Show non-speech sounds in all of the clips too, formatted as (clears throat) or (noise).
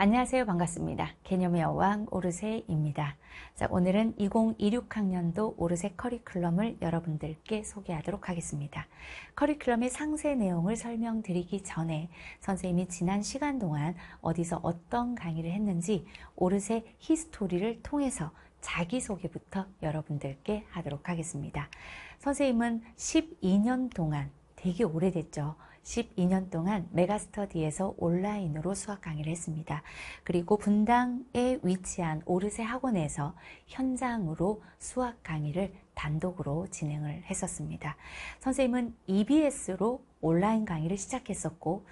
안녕하세요. 반갑습니다. 개념의 여왕 오르세입니다. 자, 오늘은 2026학년도 오르세 커리큘럼을 여러분들께 소개하도록 하겠습니다. 커리큘럼의 상세 내용을 설명드리기 전에 선생님이 지난 시간 동안 어디서 어떤 강의를 했는지 오르세 히스토리를 통해서 자기소개부터 여러분들께 하도록 하겠습니다. 선생님은 12년 동안 되게 오래됐죠. 12년 동안 메가스터디에서 온라인으로 수학 강의를 했습니다. 그리고 분당에 위치한 오르세 학원에서 현장으로 수학 강의를 단독으로 진행을 했었습니다. 선생님은 EBS로 온라인 강의를 시작했었고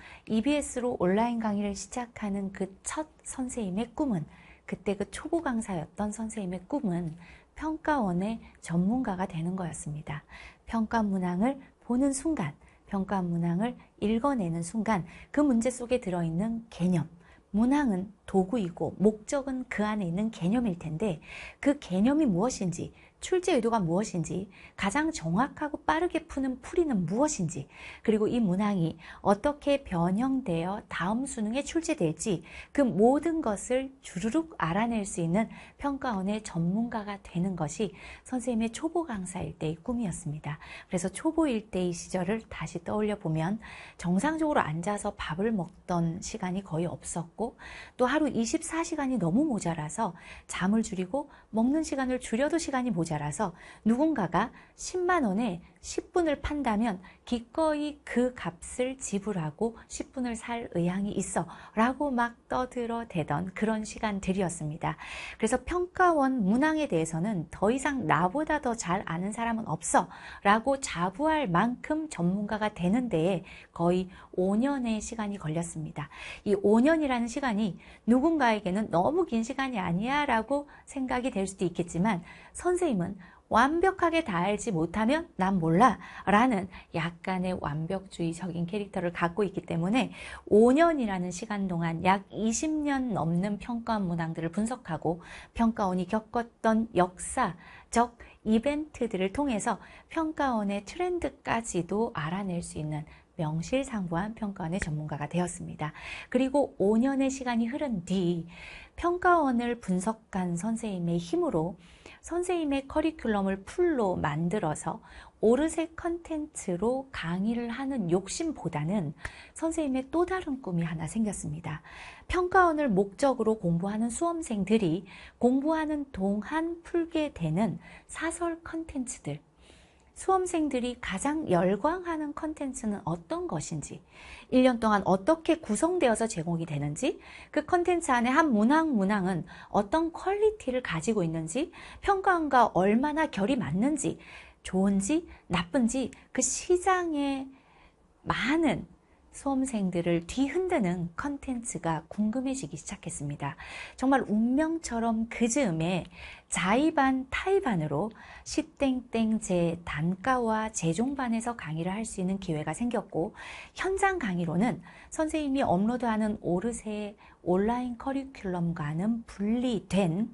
EBS로 온라인 강의를 시작하는 그 첫 선생님의 꿈은 그때 그 초보 강사였던 선생님의 꿈은 평가원의 전문가가 되는 거였습니다. 평가 문항을 보는 순간 평가 문항을 읽어내는 순간 그 문제 속에 들어있는 개념, 문항은 도구이고 목적은 그 안에 있는 개념일 텐데 그 개념이 무엇인지 출제 의도가 무엇인지, 가장 정확하고 빠르게 푸는 풀이는 무엇인지, 그리고 이 문항이 어떻게 변형되어 다음 수능에 출제될지 그 모든 것을 주르륵 알아낼 수 있는 평가원의 전문가가 되는 것이 선생님의 초보 강사일 때의 꿈이었습니다. 그래서 초보일 때의 시절을 다시 떠올려 보면 정상적으로 앉아서 밥을 먹던 시간이 거의 없었고 또 하루 24시간이 너무 모자라서 잠을 줄이고 먹는 시간을 줄여도 시간이 모자라서 누군가가 10만 원에 10분을 판다면 기꺼이 그 값을 지불하고 10분을 살 의향이 있어 라고 막 떠들어 대던 그런 시간들이었습니다. 그래서 평가원 문항에 대해서는 더 이상 나보다 더 잘 아는 사람은 없어 라고 자부할 만큼 전문가가 되는 데에 거의 5년의 시간이 걸렸습니다. 이 5년이라는 시간이 누군가에게는 너무 긴 시간이 아니야 라고 생각이 될될 수도 있겠지만 선생님은 완벽하게 다 알지 못하면 난 몰라 라는 약간의 완벽주의적인 캐릭터를 갖고 있기 때문에 5년이라는 시간 동안 약 20년 넘는 평가원 문항들을 분석하고 평가원이 겪었던 역사적 이벤트들을 통해서 평가원의 트렌드까지도 알아낼 수 있는 명실상부한 평가원의 전문가가 되었습니다. 그리고 5년의 시간이 흐른 뒤 평가원을 분석한 선생님의 힘으로 선생님의 커리큘럼을 풀로 만들어서 오르세 컨텐츠로 강의를 하는 욕심보다는 선생님의 또 다른 꿈이 하나 생겼습니다. 평가원을 목적으로 공부하는 수험생들이 공부하는 동안 풀게 되는 사설 컨텐츠들, 수험생들이 가장 열광하는 컨텐츠는 어떤 것인지 1년 동안 어떻게 구성되어서 제공이 되는지 그 컨텐츠 안에 한 문항 문항은 어떤 퀄리티를 가지고 있는지 평가원과 얼마나 결이 맞는지 좋은지 나쁜지 그 시장에 많은 수험생들을 뒤흔드는 컨텐츠가 궁금해지기 시작했습니다. 정말 운명처럼 그 즈음에 자의반, 타의반으로 시땡땡 제단가와 재종반에서 강의를 할 수 있는 기회가 생겼고 현장 강의로는 선생님이 업로드하는 오르세 온라인 커리큘럼과는 분리된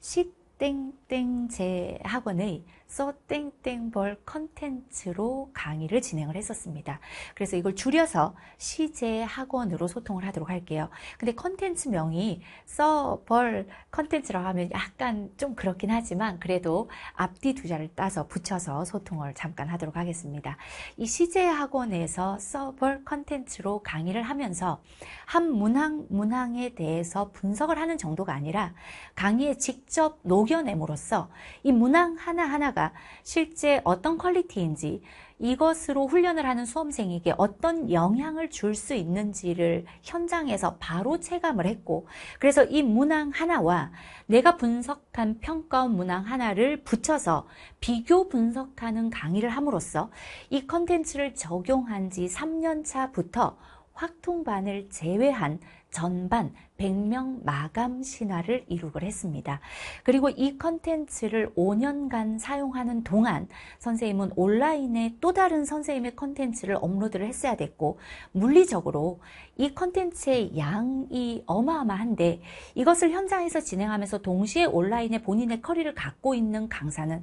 시땡땡 제 학원의 써땡땡벌 컨텐츠로 강의를 진행을 했었습니다. 그래서 이걸 줄여서 시제 학원으로 소통을 하도록 할게요. 근데 컨텐츠명이 써벌 컨텐츠라고 하면 약간 좀 그렇긴 하지만 그래도 앞뒤 두 자를 따서 붙여서 소통을 잠깐 하도록 하겠습니다. 이 시제 학원에서 써벌 컨텐츠로 강의를 하면서 한 문항 문항에 대해서 분석을 하는 정도가 아니라 강의에 직접 녹여냄으로써 이 문항 하나하나가 자료가 실제 어떤 퀄리티인지 이것으로 훈련을 하는 수험생에게 어떤 영향을 줄 수 있는지를 현장에서 바로 체감을 했고 그래서 이 문항 하나와 내가 분석한 평가원 문항 하나를 붙여서 비교 분석하는 강의를 함으로써 이 컨텐츠를 적용한 지 3년 차부터 확통반을 제외한 전반 100명 마감 신화를 이룩을 했습니다. 그리고 이 컨텐츠를 5년간 사용하는 동안 선생님은 온라인에 또 다른 선생님의 컨텐츠를 업로드를 했어야 됐고 물리적으로 이 컨텐츠의 양이 어마어마한데 이것을 현장에서 진행하면서 동시에 온라인에 본인의 커리를 갖고 있는 강사는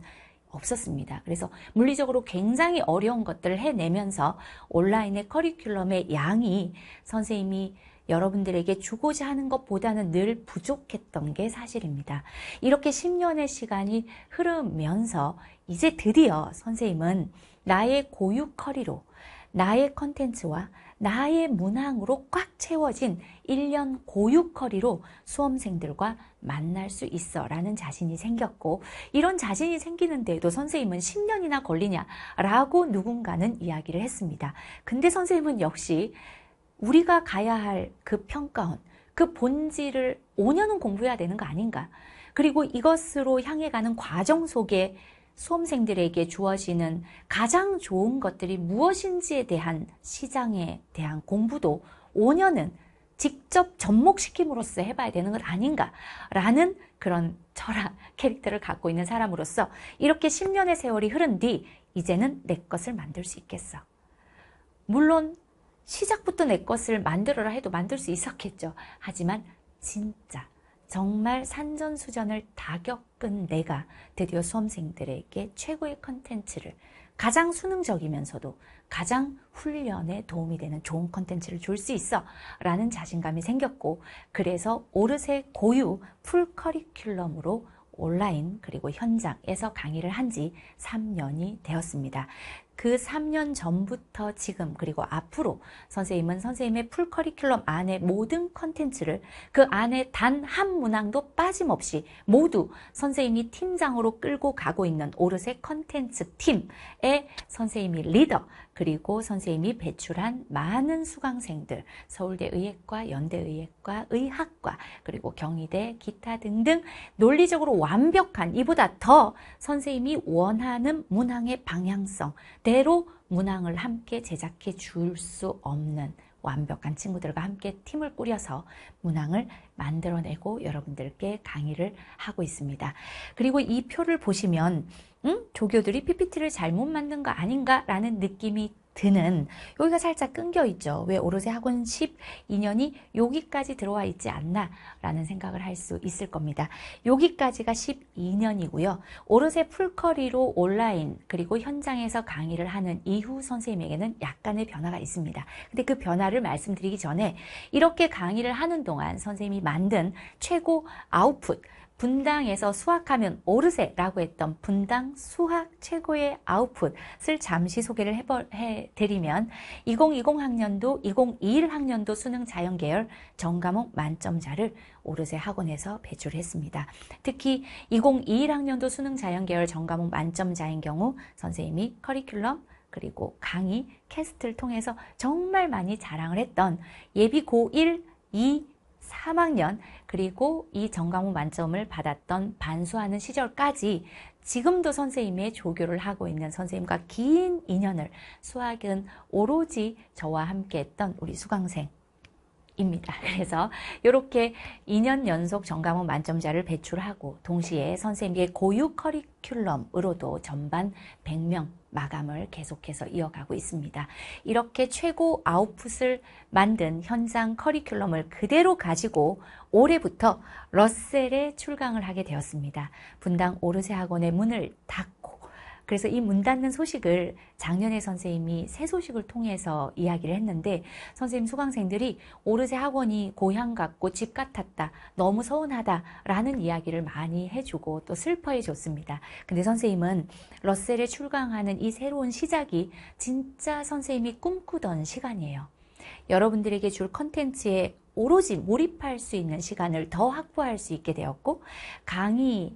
없었습니다. 그래서 물리적으로 굉장히 어려운 것들을 해내면서 온라인의 커리큘럼의 양이 선생님이 여러분들에게 주고자 하는 것보다는 늘 부족했던 게 사실입니다. 이렇게 10년의 시간이 흐르면서 이제 드디어 선생님은 나의 고유 커리로 나의 컨텐츠와 나의 문항으로 꽉 채워진 1년 고유 커리로 수험생들과 만날 수 있어 라는 자신이 생겼고 이런 자신이 생기는데도 선생님은 10년이나 걸리냐 라고 누군가는 이야기를 했습니다. 근데 선생님은 역시 우리가 가야 할 그 평가원, 그 본질을 5년은 공부해야 되는 거 아닌가. 그리고 이것으로 향해 가는 과정 속에 수험생들에게 주어지는 가장 좋은 것들이 무엇인지에 대한 시장에 대한 공부도 5년은 직접 접목시킴으로써 해봐야 되는 것 아닌가라는 그런 철학 캐릭터를 갖고 있는 사람으로서 이렇게 10년의 세월이 흐른 뒤 이제는 내 것을 만들 수 있겠어. 물론 시작부터 내 것을 만들어라 해도 만들 수 있었겠죠. 하지만 진짜 정말 산전수전을 다 겪은 내가 드디어 수험생들에게 최고의 컨텐츠를 가장 수능적이면서도 가장 훈련에 도움이 되는 좋은 컨텐츠를 줄 수 있어 라는 자신감이 생겼고 그래서 오르세 고유 풀 커리큘럼으로 온라인 그리고 현장에서 강의를 한 지 3년이 되었습니다. 그 3년 전부터 지금 그리고 앞으로 선생님은 선생님의 풀 커리큘럼 안에 모든 컨텐츠를 그 안에 단 한 문항도 빠짐없이 모두 선생님이 팀장으로 끌고 가고 있는 오르세 컨텐츠 팀의 선생님이 리더 그리고 선생님이 배출한 많은 수강생들, 서울대 의예과, 연대 의예과, 의학과, 그리고 경희대, 기타 등등 논리적으로 완벽한 이보다 더 선생님이 원하는 문항의 방향성대로 문항을 함께 제작해 줄 수 없는 완벽한 친구들과 함께 팀을 꾸려서 문항을 만들어내고 여러분들께 강의를 하고 있습니다. 그리고 이 표를 보시면 응? 조교들이 PPT를 잘못 만든 거 아닌가라는 느낌이 드는 여기가 살짝 끊겨 있죠. 왜오르세 학원 12년이 여기까지 들어와 있지 않나 라는 생각을 할 수 있을 겁니다. 여기까지가 12년이고요. 오르세 풀커리로 온라인 그리고 현장에서 강의를 하는 이후 선생님에게는 약간의 변화가 있습니다. 근데 그 변화를 말씀드리기 전에 이렇게 강의를 하는 동안 선생님이 만든 최고 아웃풋 분당에서 수학하면 오르세라고 했던 분당 수학 최고의 아웃풋을 잠시 소개를 해드리면 2020 학년도 2021 학년도 수능 자연 계열 전과목 만점자를 오르세 학원에서 배출 했습니다. 특히 2021 학년도 수능 자연 계열 전과목 만점자인 경우 선생님이 커리큘럼 그리고 강의, 캐스트를 통해서 정말 많이 자랑을 했던 예비 고1, 2, 3학년 그리고 이 전과목 만점을 받았던 반수하는 시절까지 지금도 선생님의 조교를 하고 있는 선생님과 긴 인연을 수학은 오로지 저와 함께 했던 우리 수강생 입니다. (laughs) 그래서 이렇게 2년 연속 전과목 만점자를 배출하고 동시에 선생님의 고유 커리큘럼으로도 전반 100명 마감을 계속해서 이어가고 있습니다. 이렇게 최고 아웃풋을 만든 현장 커리큘럼을 그대로 가지고 올해부터 러셀에 출강을 하게 되었습니다. 분당 오르세 학원의 문을 닫고 그래서 이 문 닫는 소식을 작년에 선생님이 새 소식을 통해서 이야기를 했는데 선생님 수강생들이 오르세 학원이 고향 같고 집 같았다. 너무 서운하다라는 이야기를 많이 해주고 또 슬퍼해 줬습니다. 근데 선생님은 러셀에 출강하는 이 새로운 시작이 진짜 선생님이 꿈꾸던 시간이에요. 여러분들에게 줄 컨텐츠에 오로지 몰입할 수 있는 시간을 더 확보할 수 있게 되었고 강의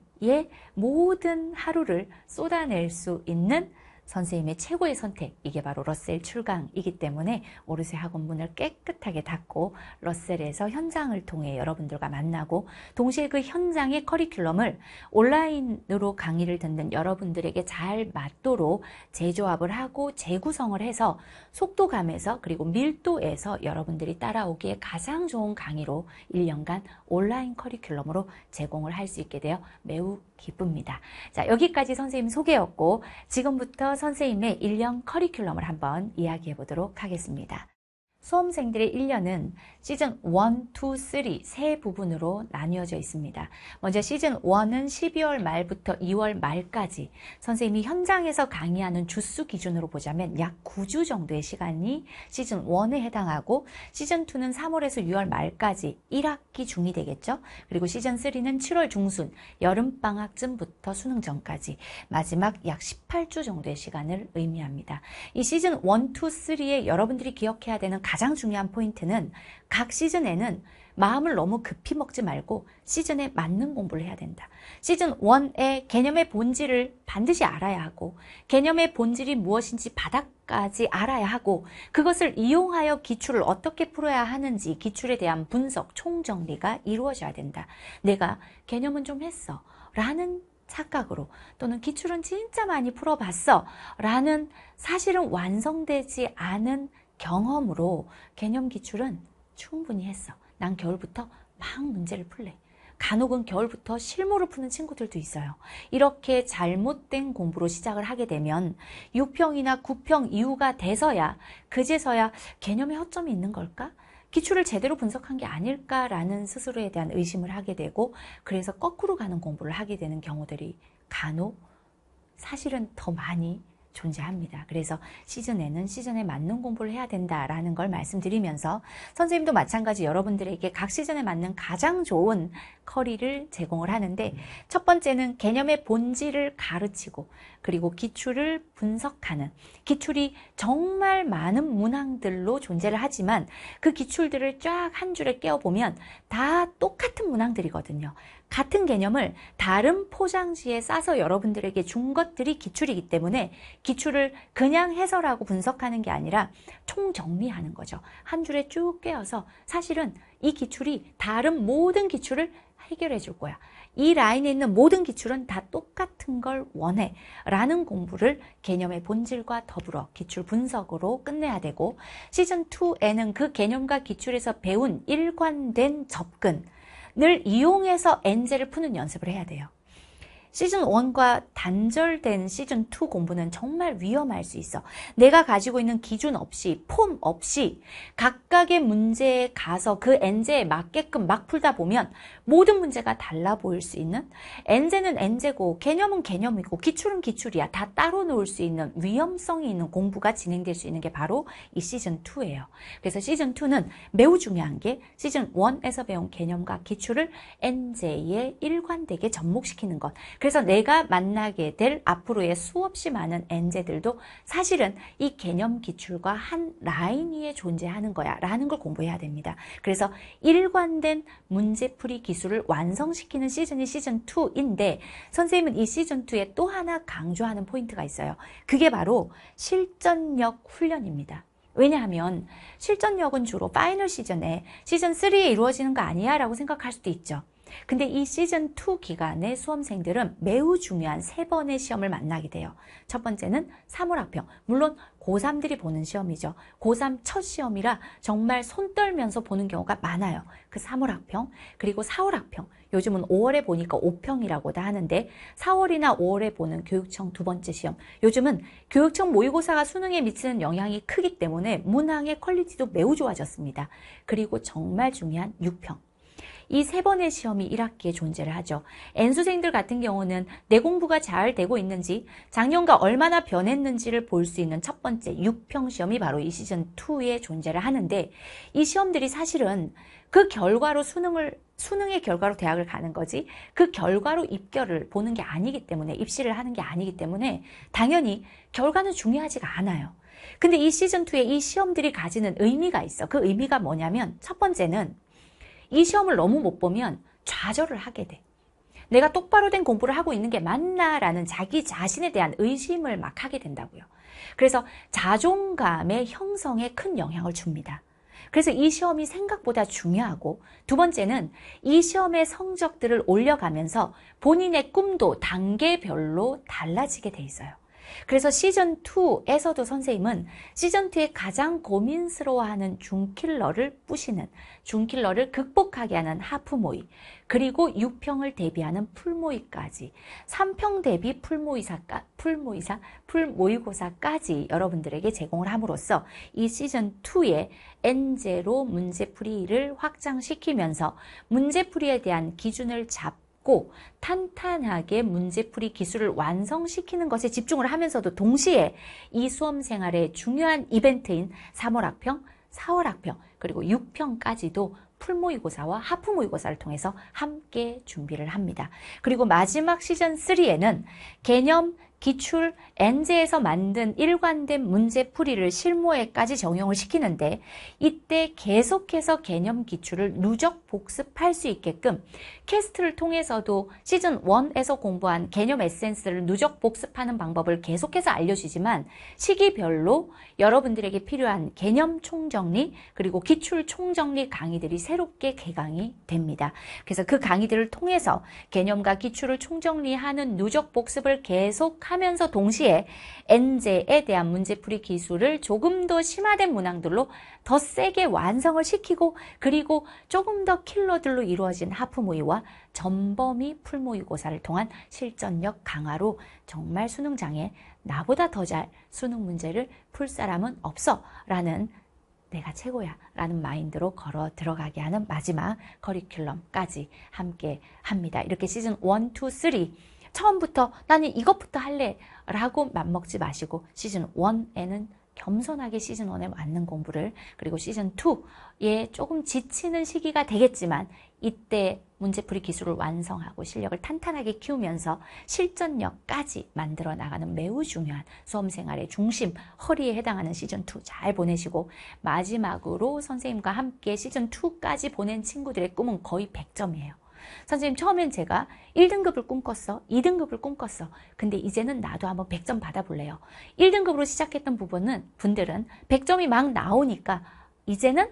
모든 하루를 쏟아낼 수 있는 선생님의 최고의 선택, 이게 바로 러셀 출강이기 때문에 오르세 학원 문을 깨끗하게 닫고 러셀에서 현장을 통해 여러분들과 만나고 동시에 그 현장의 커리큘럼을 온라인으로 강의를 듣는 여러분들에게 잘 맞도록 재조합을 하고 재구성을 해서 속도감에서 그리고 밀도에서 여러분들이 따라오기에 가장 좋은 강의로 1년간 온라인 커리큘럼으로 제공을 할 수 있게 되어 매우 기쁩니다. 자, 여기까지 선생님 소개였고 지금부터 선생님의 1년 커리큘럼을 한번 이야기해 보도록 하겠습니다. 수험생들의 1년은 시즌 1, 2, 3 세 부분으로 나뉘어져 있습니다. 먼저 시즌 1은 12월 말부터 2월 말까지 선생님이 현장에서 강의하는 주수 기준으로 보자면 약 9주 정도의 시간이 시즌 1에 해당하고 시즌 2는 3월에서 6월 말까지 1학기 중이 되겠죠. 그리고 시즌 3는 7월 중순 여름방학쯤부터 수능 전까지 마지막 약 18주 정도의 시간을 의미합니다. 이 시즌 1, 2, 3에 여러분들이 기억해야 되는 가장 중요한 포인트는 각 시즌에는 마음을 너무 급히 먹지 말고 시즌에 맞는 공부를 해야 된다. 시즌 1의 개념의 본질을 반드시 알아야 하고 개념의 본질이 무엇인지 바닥까지 알아야 하고 그것을 이용하여 기출을 어떻게 풀어야 하는지 기출에 대한 분석, 총정리가 이루어져야 된다. 내가 개념은 좀 했어. 라는 착각으로 또는 기출은 진짜 많이 풀어봤어. 라는 사실은 완성되지 않은 경험으로 개념 기출은 충분히 했어. 난 겨울부터 막 문제를 풀래. 간혹은 겨울부터 실무를 푸는 친구들도 있어요. 이렇게 잘못된 공부로 시작을 하게 되면 6평이나 9평 이후가 돼서야 그제서야 개념의 허점이 있는 걸까? 기출을 제대로 분석한 게 아닐까라는 스스로에 대한 의심을 하게 되고 그래서 거꾸로 가는 공부를 하게 되는 경우들이 간혹 사실은 더 많이 존재합니다. 그래서 시즌에는 시즌에 맞는 공부를 해야 된다라는 걸 말씀드리면서 선생님도 마찬가지 여러분들에게 각 시즌에 맞는 가장 좋은 커리를 제공을 하는데 첫 번째는 개념의 본질을 가르치고 그리고 기출을 분석하는 기출이 정말 많은 문항들로 존재를 하지만 그 기출들을 쫙 한 줄에 깨어보면 다 똑같은 문항들이거든요. 같은 개념을 다른 포장지에 싸서 여러분들에게 준 것들이 기출이기 때문에 기출을 그냥 해설하고 분석하는 게 아니라 총정리하는 거죠. 한 줄에 쭉 깨어서 사실은 이 기출이 다른 모든 기출을 해결해 줄 거야. 이 라인에 있는 모든 기출은 다 똑같은 걸 원해 라는 공부를 개념의 본질과 더불어 기출 분석으로 끝내야 되고 시즌2에는 그 개념과 기출에서 배운 일관된 접근을 이용해서 엔젤을 푸는 연습을 해야 돼요. 시즌 1과 단절된 시즌 2 공부는 정말 위험할 수 있어. 내가 가지고 있는 기준 없이, 폼 없이 각각의 문제에 가서 그 엔제에 맞게끔 막 풀다 보면 모든 문제가 달라 보일 수 있는 엔제는 엔제고 개념은 개념이고 기출은 기출이야. 다 따로 놓을 수 있는 위험성이 있는 공부가 진행될 수 있는 게 바로 이 시즌 2예요. 그래서 시즌 2는 매우 중요한 게 시즌 1에서 배운 개념과 기출을 엔제에 일관되게 접목시키는 것. 그래서 내가 만나게 될 앞으로의 수없이 많은 엔제들도 사실은 이 개념 기출과 한 라인 위에 존재하는 거야 라는 걸 공부해야 됩니다. 그래서 일관된 문제풀이 기술을 완성시키는 시즌이 시즌2인데 선생님은 이 시즌2에 또 하나 강조하는 포인트가 있어요. 그게 바로 실전력 훈련입니다. 왜냐하면 실전력은 주로 파이널 시즌에 시즌3에 이루어지는 거 아니야 라고 생각할 수도 있죠. 근데 이 시즌 2 기간에 수험생들은 매우 중요한 세 번의 시험을 만나게 돼요. 첫 번째는 사물학평. 물론 고3들이 보는 시험이죠. 고3 첫 시험이라 정말 손 떨면서 보는 경우가 많아요. 그 사물학평, 그리고 사월학평 요즘은 5월에 보니까 5평이라고도 하는데 4월이나 5월에 보는 교육청 두 번째 시험. 요즘은 교육청 모의고사가 수능에 미치는 영향이 크기 때문에 문항의 퀄리티도 매우 좋아졌습니다. 그리고 정말 중요한 6평. 이세 번의 시험이 1학기에 존재를 하죠. N수생들 같은 경우는 내 공부가 잘 되고 있는지 작년과 얼마나 변했는지를 볼 수 있는 첫 번째 6평 시험이 바로 이 시즌2에 존재를 하는데 이 시험들이 사실은 그 결과로 수능을 수능의 결과로 대학을 가는 거지 그 결과로 입결을 보는 게 아니기 때문에 입시를 하는 게 아니기 때문에 당연히 결과는 중요하지가 않아요. 근데 이시즌2에이 시험들이 가지는 의미가 있어. 그 의미가 뭐냐면 첫 번째는 이 시험을 너무 못 보면 좌절을 하게 돼. 내가 똑바로 된 공부를 하고 있는 게 맞나라는 자기 자신에 대한 의심을 막 하게 된다고요. 그래서 자존감의 형성에 큰 영향을 줍니다. 그래서 이 시험이 생각보다 중요하고 두 번째는 이 시험의 성적들을 올려가면서 본인의 꿈도 단계별로 달라지게 돼 있어요. 그래서 시즌2에서도 선생님은 시즌2에 가장 고민스러워하는 중킬러를 뿌시는 중킬러를 극복하게 하는 하프모이 그리고 6평을 대비하는 풀모이까지 3평 대비 풀모이사까 풀모이사 풀모의고사까지 여러분들에게 제공을 함으로써 이 시즌2의 N제로 문제풀이를 확장시키면서 문제풀이에 대한 기준을 잡고 있고 탄탄하게 문제풀이 기술을 완성시키는 것에 집중을 하면서도 동시에 이 수험 생활의 중요한 이벤트인 3월 학평, 4월 학평, 그리고 6평까지도 풀모의고사와 하프모의고사를 통해서 함께 준비를 합니다. 그리고 마지막 시즌 3에는 개념, 기출, 엔제에서 만든 일관된 문제풀이를 실무에까지 적용을 시키는데 이때 계속해서 개념 기출을 누적 복습할 수 있게끔 캐스트를 통해서도 시즌 1에서 공부한 개념 에센스를 누적 복습하는 방법을 계속해서 알려주지만 시기별로 여러분들에게 필요한 개념 총정리 그리고 기출 총정리 강의들이 새롭게 개강이 됩니다. 그래서 그 강의들을 통해서 개념과 기출을 총정리하는 누적 복습을 계속하면서 동시에 동시에 엔제에 대한 문제풀이 기술을 조금 더 심화된 문항들로 더 세게 완성을 시키고 그리고 조금 더 킬러들로 이루어진 하프 모의와 전범위 풀모의고사를 통한 실전력 강화로 정말 수능장에 나보다 더 잘 수능 문제를 풀 사람은 없어 라는 내가 최고야 라는 마인드로 걸어 들어가게 하는 마지막 커리큘럼까지 함께 합니다. 이렇게 시즌 1, 2, 3 처음부터 나는 이것부터 할래 라고 맞먹지 마시고 시즌 1에는 겸손하게 시즌 1에 맞는 공부를 그리고 시즌 2에 조금 지치는 시기가 되겠지만 이때 문제풀이 기술을 완성하고 실력을 탄탄하게 키우면서 실전력까지 만들어 나가는 매우 중요한 수험생활의 중심, 허리에 해당하는 시즌2 잘 보내시고 마지막으로 선생님과 함께 시즌2까지 보낸 친구들의 꿈은 거의 100점이에요. 선생님 처음엔 제가 1등급을 꿈꿨어. 2등급을 꿈꿨어. 근데 이제는 나도 한번 100점 받아볼래요. 1등급으로 시작했던 부분은 분들은 100점이 막 나오니까 이제는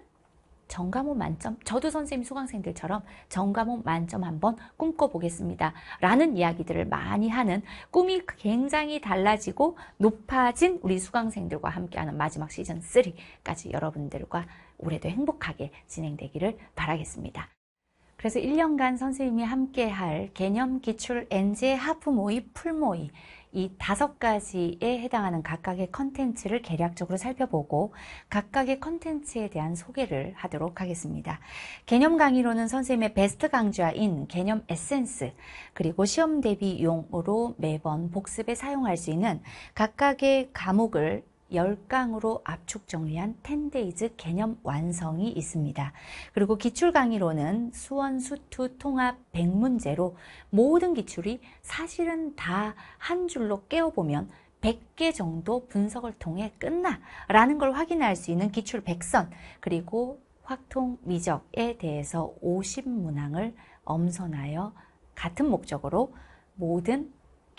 정과목 만점, 저도 선생님 수강생들처럼 정과목 만점 한번 꿈꿔보겠습니다. 라는 이야기들을 많이 하는 꿈이 굉장히 달라지고 높아진 우리 수강생들과 함께하는 마지막 시즌3까지 여러분들과 올해도 행복하게 진행되기를 바라겠습니다. 그래서 1년간 선생님이 함께 할 개념, 기출, 엔제, 하프 모의, 풀 모의 이 다섯 가지에 해당하는 각각의 컨텐츠를 계략적으로 살펴보고 각각의 컨텐츠에 대한 소개를 하도록 하겠습니다. 개념 강의로는 선생님의 베스트 강좌인 개념 에센스 그리고 시험 대비용으로 매번 복습에 사용할 수 있는 각각의 과목을 10강으로 압축 정리한 10데이즈 개념 완성이 있습니다. 그리고 기출 강의로는 수원, 수투, 통합, 100문제로 모든 기출이 사실은 다 한 줄로 깨어보면 100개 정도 분석을 통해 끝나라는 걸 확인할 수 있는 기출 100선 그리고 확통 미적에 대해서 50문항을 엄선하여 같은 목적으로 모든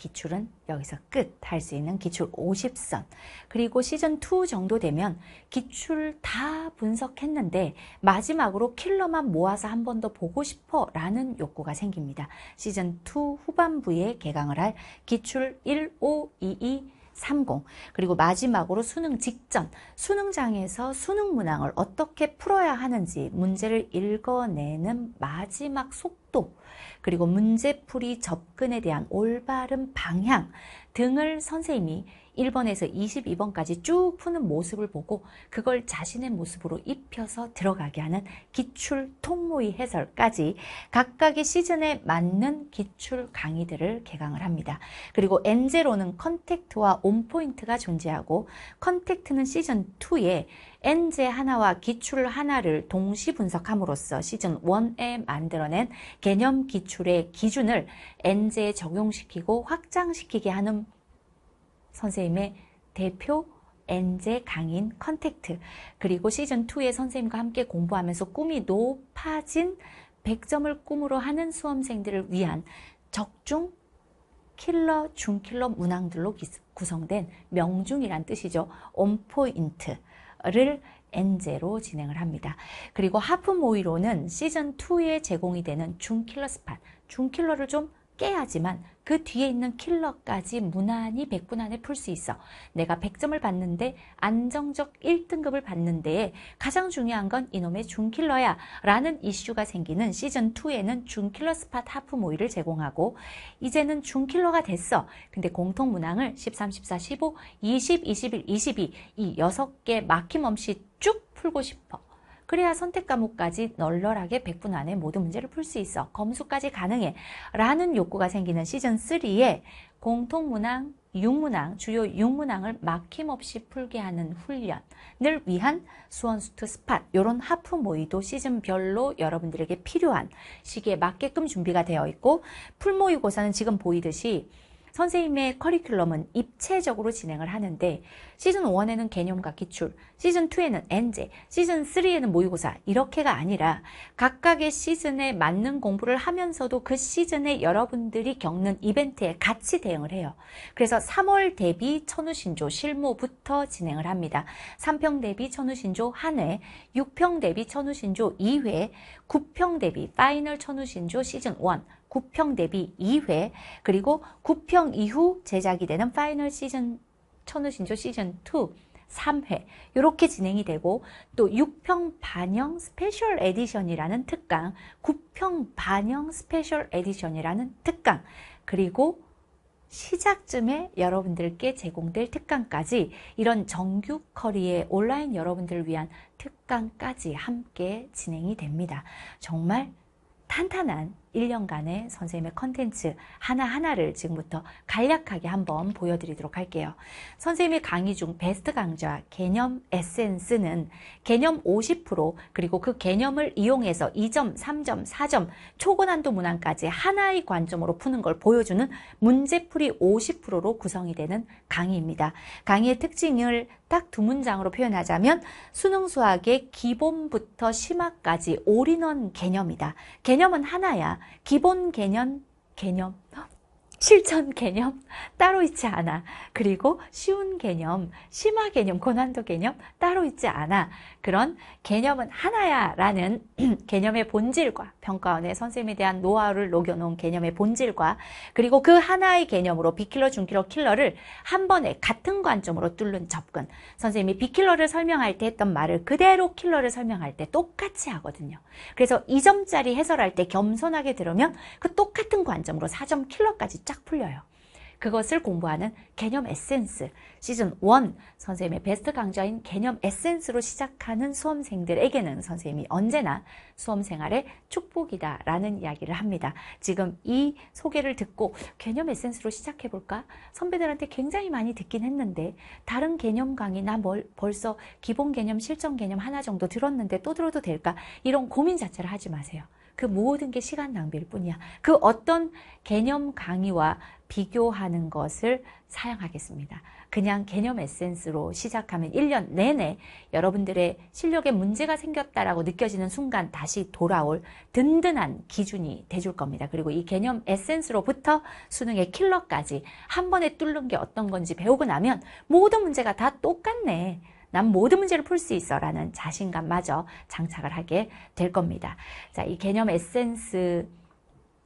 기출은 여기서 끝 할 수 있는 기출 50선 그리고 시즌2 정도 되면 기출 다 분석했는데 마지막으로 킬러만 모아서 한 번 더 보고 싶어 라는 욕구가 생깁니다. 시즌2 후반부에 개강을 할 기출 1, 5, 2, 2, 30 그리고 마지막으로 수능 직전 수능장에서 수능 문항을 어떻게 풀어야 하는지 문제를 읽어내는 마지막 속도 그리고 문제풀이 접근에 대한 올바른 방향 등을 선생님이 1번에서 22번까지 쭉 푸는 모습을 보고 그걸 자신의 모습으로 입혀서 들어가게 하는 기출 통모의 해설까지 각각의 시즌에 맞는 기출 강의들을 개강을 합니다. 그리고 N제로는 컨택트와 온포인트가 존재하고 컨택트는 시즌2에 엔제 하나와 기출 하나를 동시 분석함으로써 시즌 1에 만들어낸 개념 기출의 기준을 엔제에 적용시키고 확장시키게 하는 선생님의 대표 엔제 강인 컨택트 그리고 시즌 2에 선생님과 함께 공부하면서 꿈이 높아진 100점을 꿈으로 하는 수험생들을 위한 적중 킬러, 중킬러 문항들로 구성된 명중이란 뜻이죠. 온포인트. 를 엔제로 진행을 합니다. 그리고 하프 모이로는 시즌2에 제공이 되는 중킬러 스팟, 중킬러를 좀 깨야지만 그 뒤에 있는 킬러까지 무난히 100분 안에 풀 수 있어. 내가 100점을 받는데 안정적 1등급을 받는데 가장 중요한 건 이놈의 중킬러야 라는 이슈가 생기는 시즌2에는 중킬러 스팟 하프 모의를 제공하고 이제는 중킬러가 됐어. 근데 공통문항을 13, 14, 15, 20, 21, 22이 6개 막힘없이 쭉 풀고 싶어. 그래야 선택 과목까지 널널하게 100분 안에 모든 문제를 풀 수 있어. 검수까지 가능해. 라는 욕구가 생기는 시즌3에 공통문항, 육문항, 주요 육문항을 막힘없이 풀게 하는 훈련을 위한 수원수트 스팟 이런 하프 모의도 시즌별로 여러분들에게 필요한 시기에 맞게끔 준비가 되어 있고 풀모의고사는 지금 보이듯이 선생님의 커리큘럼은 입체적으로 진행을 하는데 시즌 1에는 개념과 기출, 시즌 2에는 엔제, 시즌 3에는 모의고사 이렇게가 아니라 각각의 시즌에 맞는 공부를 하면서도 그 시즌에 여러분들이 겪는 이벤트에 같이 대응을 해요. 그래서 3월 대비 천우신조 실무부터 진행을 합니다. 3평 대비 천우신조 1회, 6평 대비 천우신조 2회, 9평 대비 파이널 천우신조 시즌 1, 9평 대비 2회 그리고 9평 이후 제작이 되는 파이널 시즌 천우 신조 시즌 2 3회 이렇게 진행이 되고 또 6평 반영 스페셜 에디션이라는 특강 9평 반영 스페셜 에디션이라는 특강 그리고 시작쯤에 여러분들께 제공될 특강까지 이런 정규 커리의 온라인 여러분들을 위한 특강까지 함께 진행이 됩니다. 정말 탄탄한 1년간의 선생님의 컨텐츠 하나하나를 지금부터 간략하게 한번 보여드리도록 할게요. 선생님의 강의 중 베스트 강좌 개념 에센스는 개념 50% 그리고 그 개념을 이용해서 2점, 3점, 4점 초고난도 문항까지 하나의 관점으로 푸는 걸 보여주는 문제풀이 50%로 구성이 되는 강의입니다. 강의의 특징을 딱 두 문장으로 표현하자면 수능 수학의 기본부터 심화까지 올인원 개념이다. 개념은 하나야. 기본 개념, 개념. 실천 개념 따로 있지 않아. 그리고 쉬운 개념, 심화 개념, 고난도 개념 따로 있지 않아. 그런 개념은 하나야 라는 (clears throat) 개념의 본질과 평가원의 선생님에 대한 노하우를 녹여놓은 개념의 본질과 그리고 그 하나의 개념으로 비킬러, 중킬러, 킬러를 한 번에 같은 관점으로 뚫는 접근. 선생님이 비킬러를 설명할 때 했던 말을 그대로 킬러를 설명할 때 똑같이 하거든요. 그래서 이점짜리 해설할 때 겸손하게 들으면 그 똑같은 관점으로 사점 킬러까지 쫙쫙 풀려요. 그것을 공부하는 개념 에센스 시즌 1 선생님의 베스트 강좌인 개념 에센스로 시작하는 수험생들에게는 선생님이 언제나 수험생활의 축복이다 라는 이야기를 합니다. 지금 이 소개를 듣고 개념 에센스로 시작해볼까? 선배들한테 굉장히 많이 듣긴 했는데 다른 개념 강의나 뭘, 벌써 기본 개념, 실전 개념 하나 정도 들었는데 또 들어도 될까? 이런 고민 자체를 하지 마세요. 그 모든 게 시간 낭비일 뿐이야. 그 어떤 개념 강의와 비교하는 것을 사용하겠습니다 그냥 개념 에센스로 시작하면 1년 내내 여러분들의 실력에 문제가 생겼다라고 느껴지는 순간 다시 돌아올 든든한 기준이 돼줄 겁니다. 그리고 이 개념 에센스로부터 수능의 킬러까지 한 번에 뚫는 게 어떤 건지 배우고 나면 모든 문제가 다 똑같네. 난 모든 문제를 풀 수 있어 라는 자신감마저 장착을 하게 될 겁니다. 자, 이 개념 에센스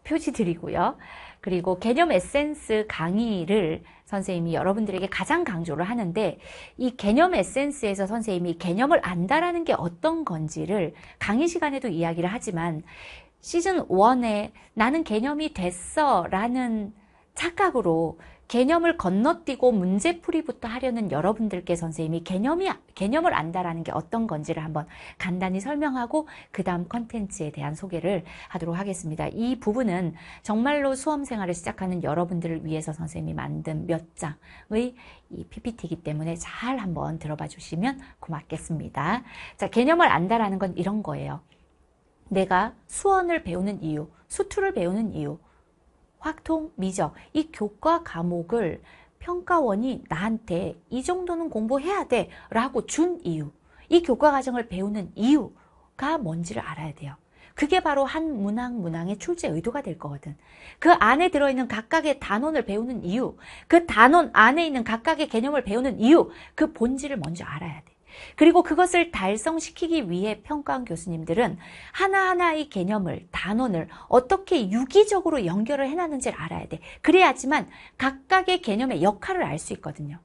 표시 드리고요. 그리고 개념 에센스 강의를 선생님이 여러분들에게 가장 강조를 하는데 이 개념 에센스에서 선생님이 개념을 안다라는 게 어떤 건지를 강의 시간에도 이야기를 하지만 시즌 1에 나는 개념이 됐어 라는 착각으로 개념을 건너뛰고 문제풀이부터 하려는 여러분들께 선생님이 개념이 개념을 안다라는 게 어떤 건지를 한번 간단히 설명하고 그 다음 컨텐츠에 대한 소개를 하도록 하겠습니다. 이 부분은 정말로 수험 생활을 시작하는 여러분들을 위해서 선생님이 만든 몇 장의 이 PPT이기 때문에 잘 한번 들어봐 주시면 고맙겠습니다. 자, 개념을 안다라는 건 이런 거예요. 내가 수원을 배우는 이유, 수투를 배우는 이유, 확통, 미적 이 교과 과목을 평가원이 나한테 이 정도는 공부해야 돼 라고 준 이유 이 교과 과정을 배우는 이유가 뭔지를 알아야 돼요. 그게 바로 한 문항 문항의 출제 의도가 될 거거든. 그 안에 들어있는 각각의 단원을 배우는 이유, 그 단원 안에 있는 각각의 개념을 배우는 이유, 그 본질을 먼저 알아야 돼. 그리고 그것을 달성시키기 위해 평가한 교수님들은 하나하나 의 개념을, 단원을 어떻게 유기적으로 연결을 해놨는지를 알아야 돼. 그래야지만 각각의 개념의 역할을 알 수 있거든요.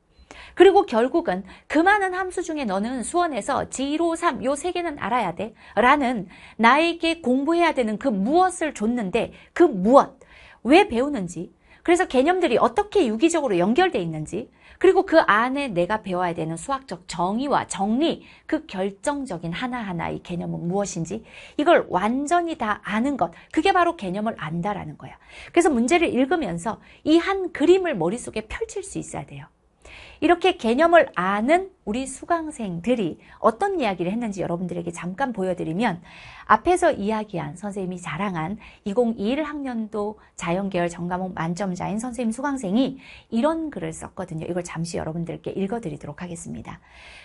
그리고 결국은 그 많은 함수 중에 너는 수원에서 g 로 3, 요세 개는 알아야 돼. 라는 나에게 공부해야 되는 그 무엇을 줬는데 그 무엇, 왜 배우는지, 그래서 개념들이 어떻게 유기적으로 연결돼 있는지, 그리고 그 안에 내가 배워야 되는 수학적 정의와 정리, 그 결정적인 하나하나의 개념은 무엇인지 이걸 완전히 다 아는 것, 그게 바로 개념을 안다라는 거야. 그래서 문제를 읽으면서 이 한 그림을 머릿속에 펼칠 수 있어야 돼요. 이렇게 개념을 아는 우리 수강생들이 어떤 이야기를 했는지 여러분들에게 잠깐 보여드리면 앞에서 이야기한 선생님이 자랑한 2021 학년도 자연계열 전과목 만점자인 선생님 수강생이 이런 글을 썼거든요. 이걸 잠시 여러분들께 읽어드리도록 하겠습니다.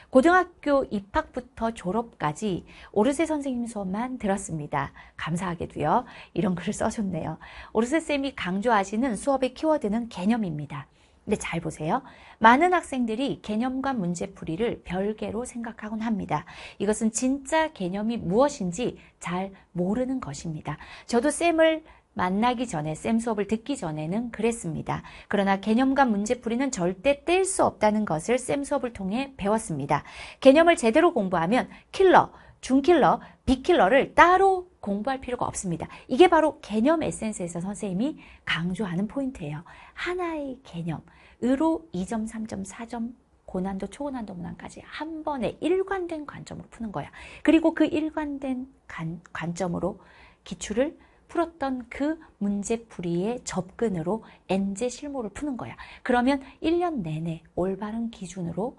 고등학교 입학부터 졸업까지 오르세 선생님 수업만 들었습니다. 감사하게도요. 이런 글을 써줬네요. 오르세 쌤이 강조하시는 수업의 키워드는 개념입니다. 근데 잘 보세요. 많은 학생들이 개념과 문제풀이를 별개로 생각하곤 합니다. 이것은 진짜 개념이 무엇인지 잘 모르는 것입니다. 저도 쌤을 만나기 전에 쌤 수업을 듣기 전에는 그랬습니다. 그러나 개념과 문제풀이는 절대 뗄 수 없다는 것을 쌤 수업을 통해 배웠습니다. 개념을 제대로 공부하면 킬러, 중킬러, 비킬러를 따로 공부할 필요가 없습니다. 이게 바로 개념 에센스에서 선생님이 강조하는 포인트예요. 하나의 개념, 의로 2점, 3점, 4점 고난도, 초고난도, 무난까지 한 번에 일관된 관점으로 푸는 거야. 그리고 그 일관된 관, 관점으로 기출을 풀었던 그 문제풀이의 접근으로 엔제 실무를 푸는 거야. 그러면 1년 내내 올바른 기준으로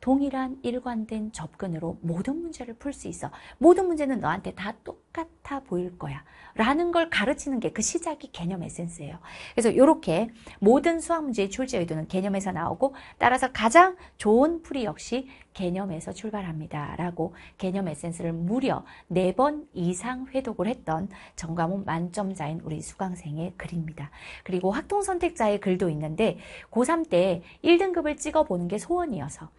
동일한 일관된 접근으로 모든 문제를 풀 수 있어. 모든 문제는 너한테 다 똑같아 보일 거야. 라는 걸 가르치는 게 그 시작이 개념 에센스예요. 그래서 이렇게 모든 수학 문제의 출제 의도는 개념에서 나오고 따라서 가장 좋은 풀이 역시 개념에서 출발합니다. 라고 개념 에센스를 무려 4번 이상 회독을 했던 정과문 만점자인 우리 수강생의 글입니다. 그리고 학통선택자의 글도 있는데 고3 때 1등급을 찍어보는 게 소원이어서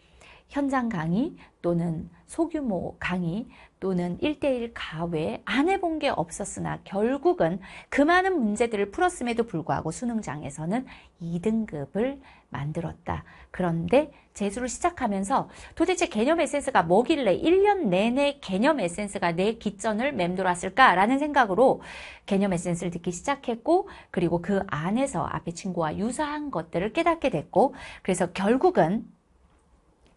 현장 강의 또는 소규모 강의 또는 일대일 가외 안 해본 게 없었으나 결국은 그 많은 문제들을 풀었음에도 불구하고 수능장에서는 2등급을 만들었다. 그런데 재수를 시작하면서 도대체 개념 에센스가 뭐길래 1년 내내 개념 에센스가 내 기전을 맴돌았을까라는 생각으로 개념 에센스를 듣기 시작했고 그리고 그 안에서 앞에 친구와 유사한 것들을 깨닫게 됐고 그래서 결국은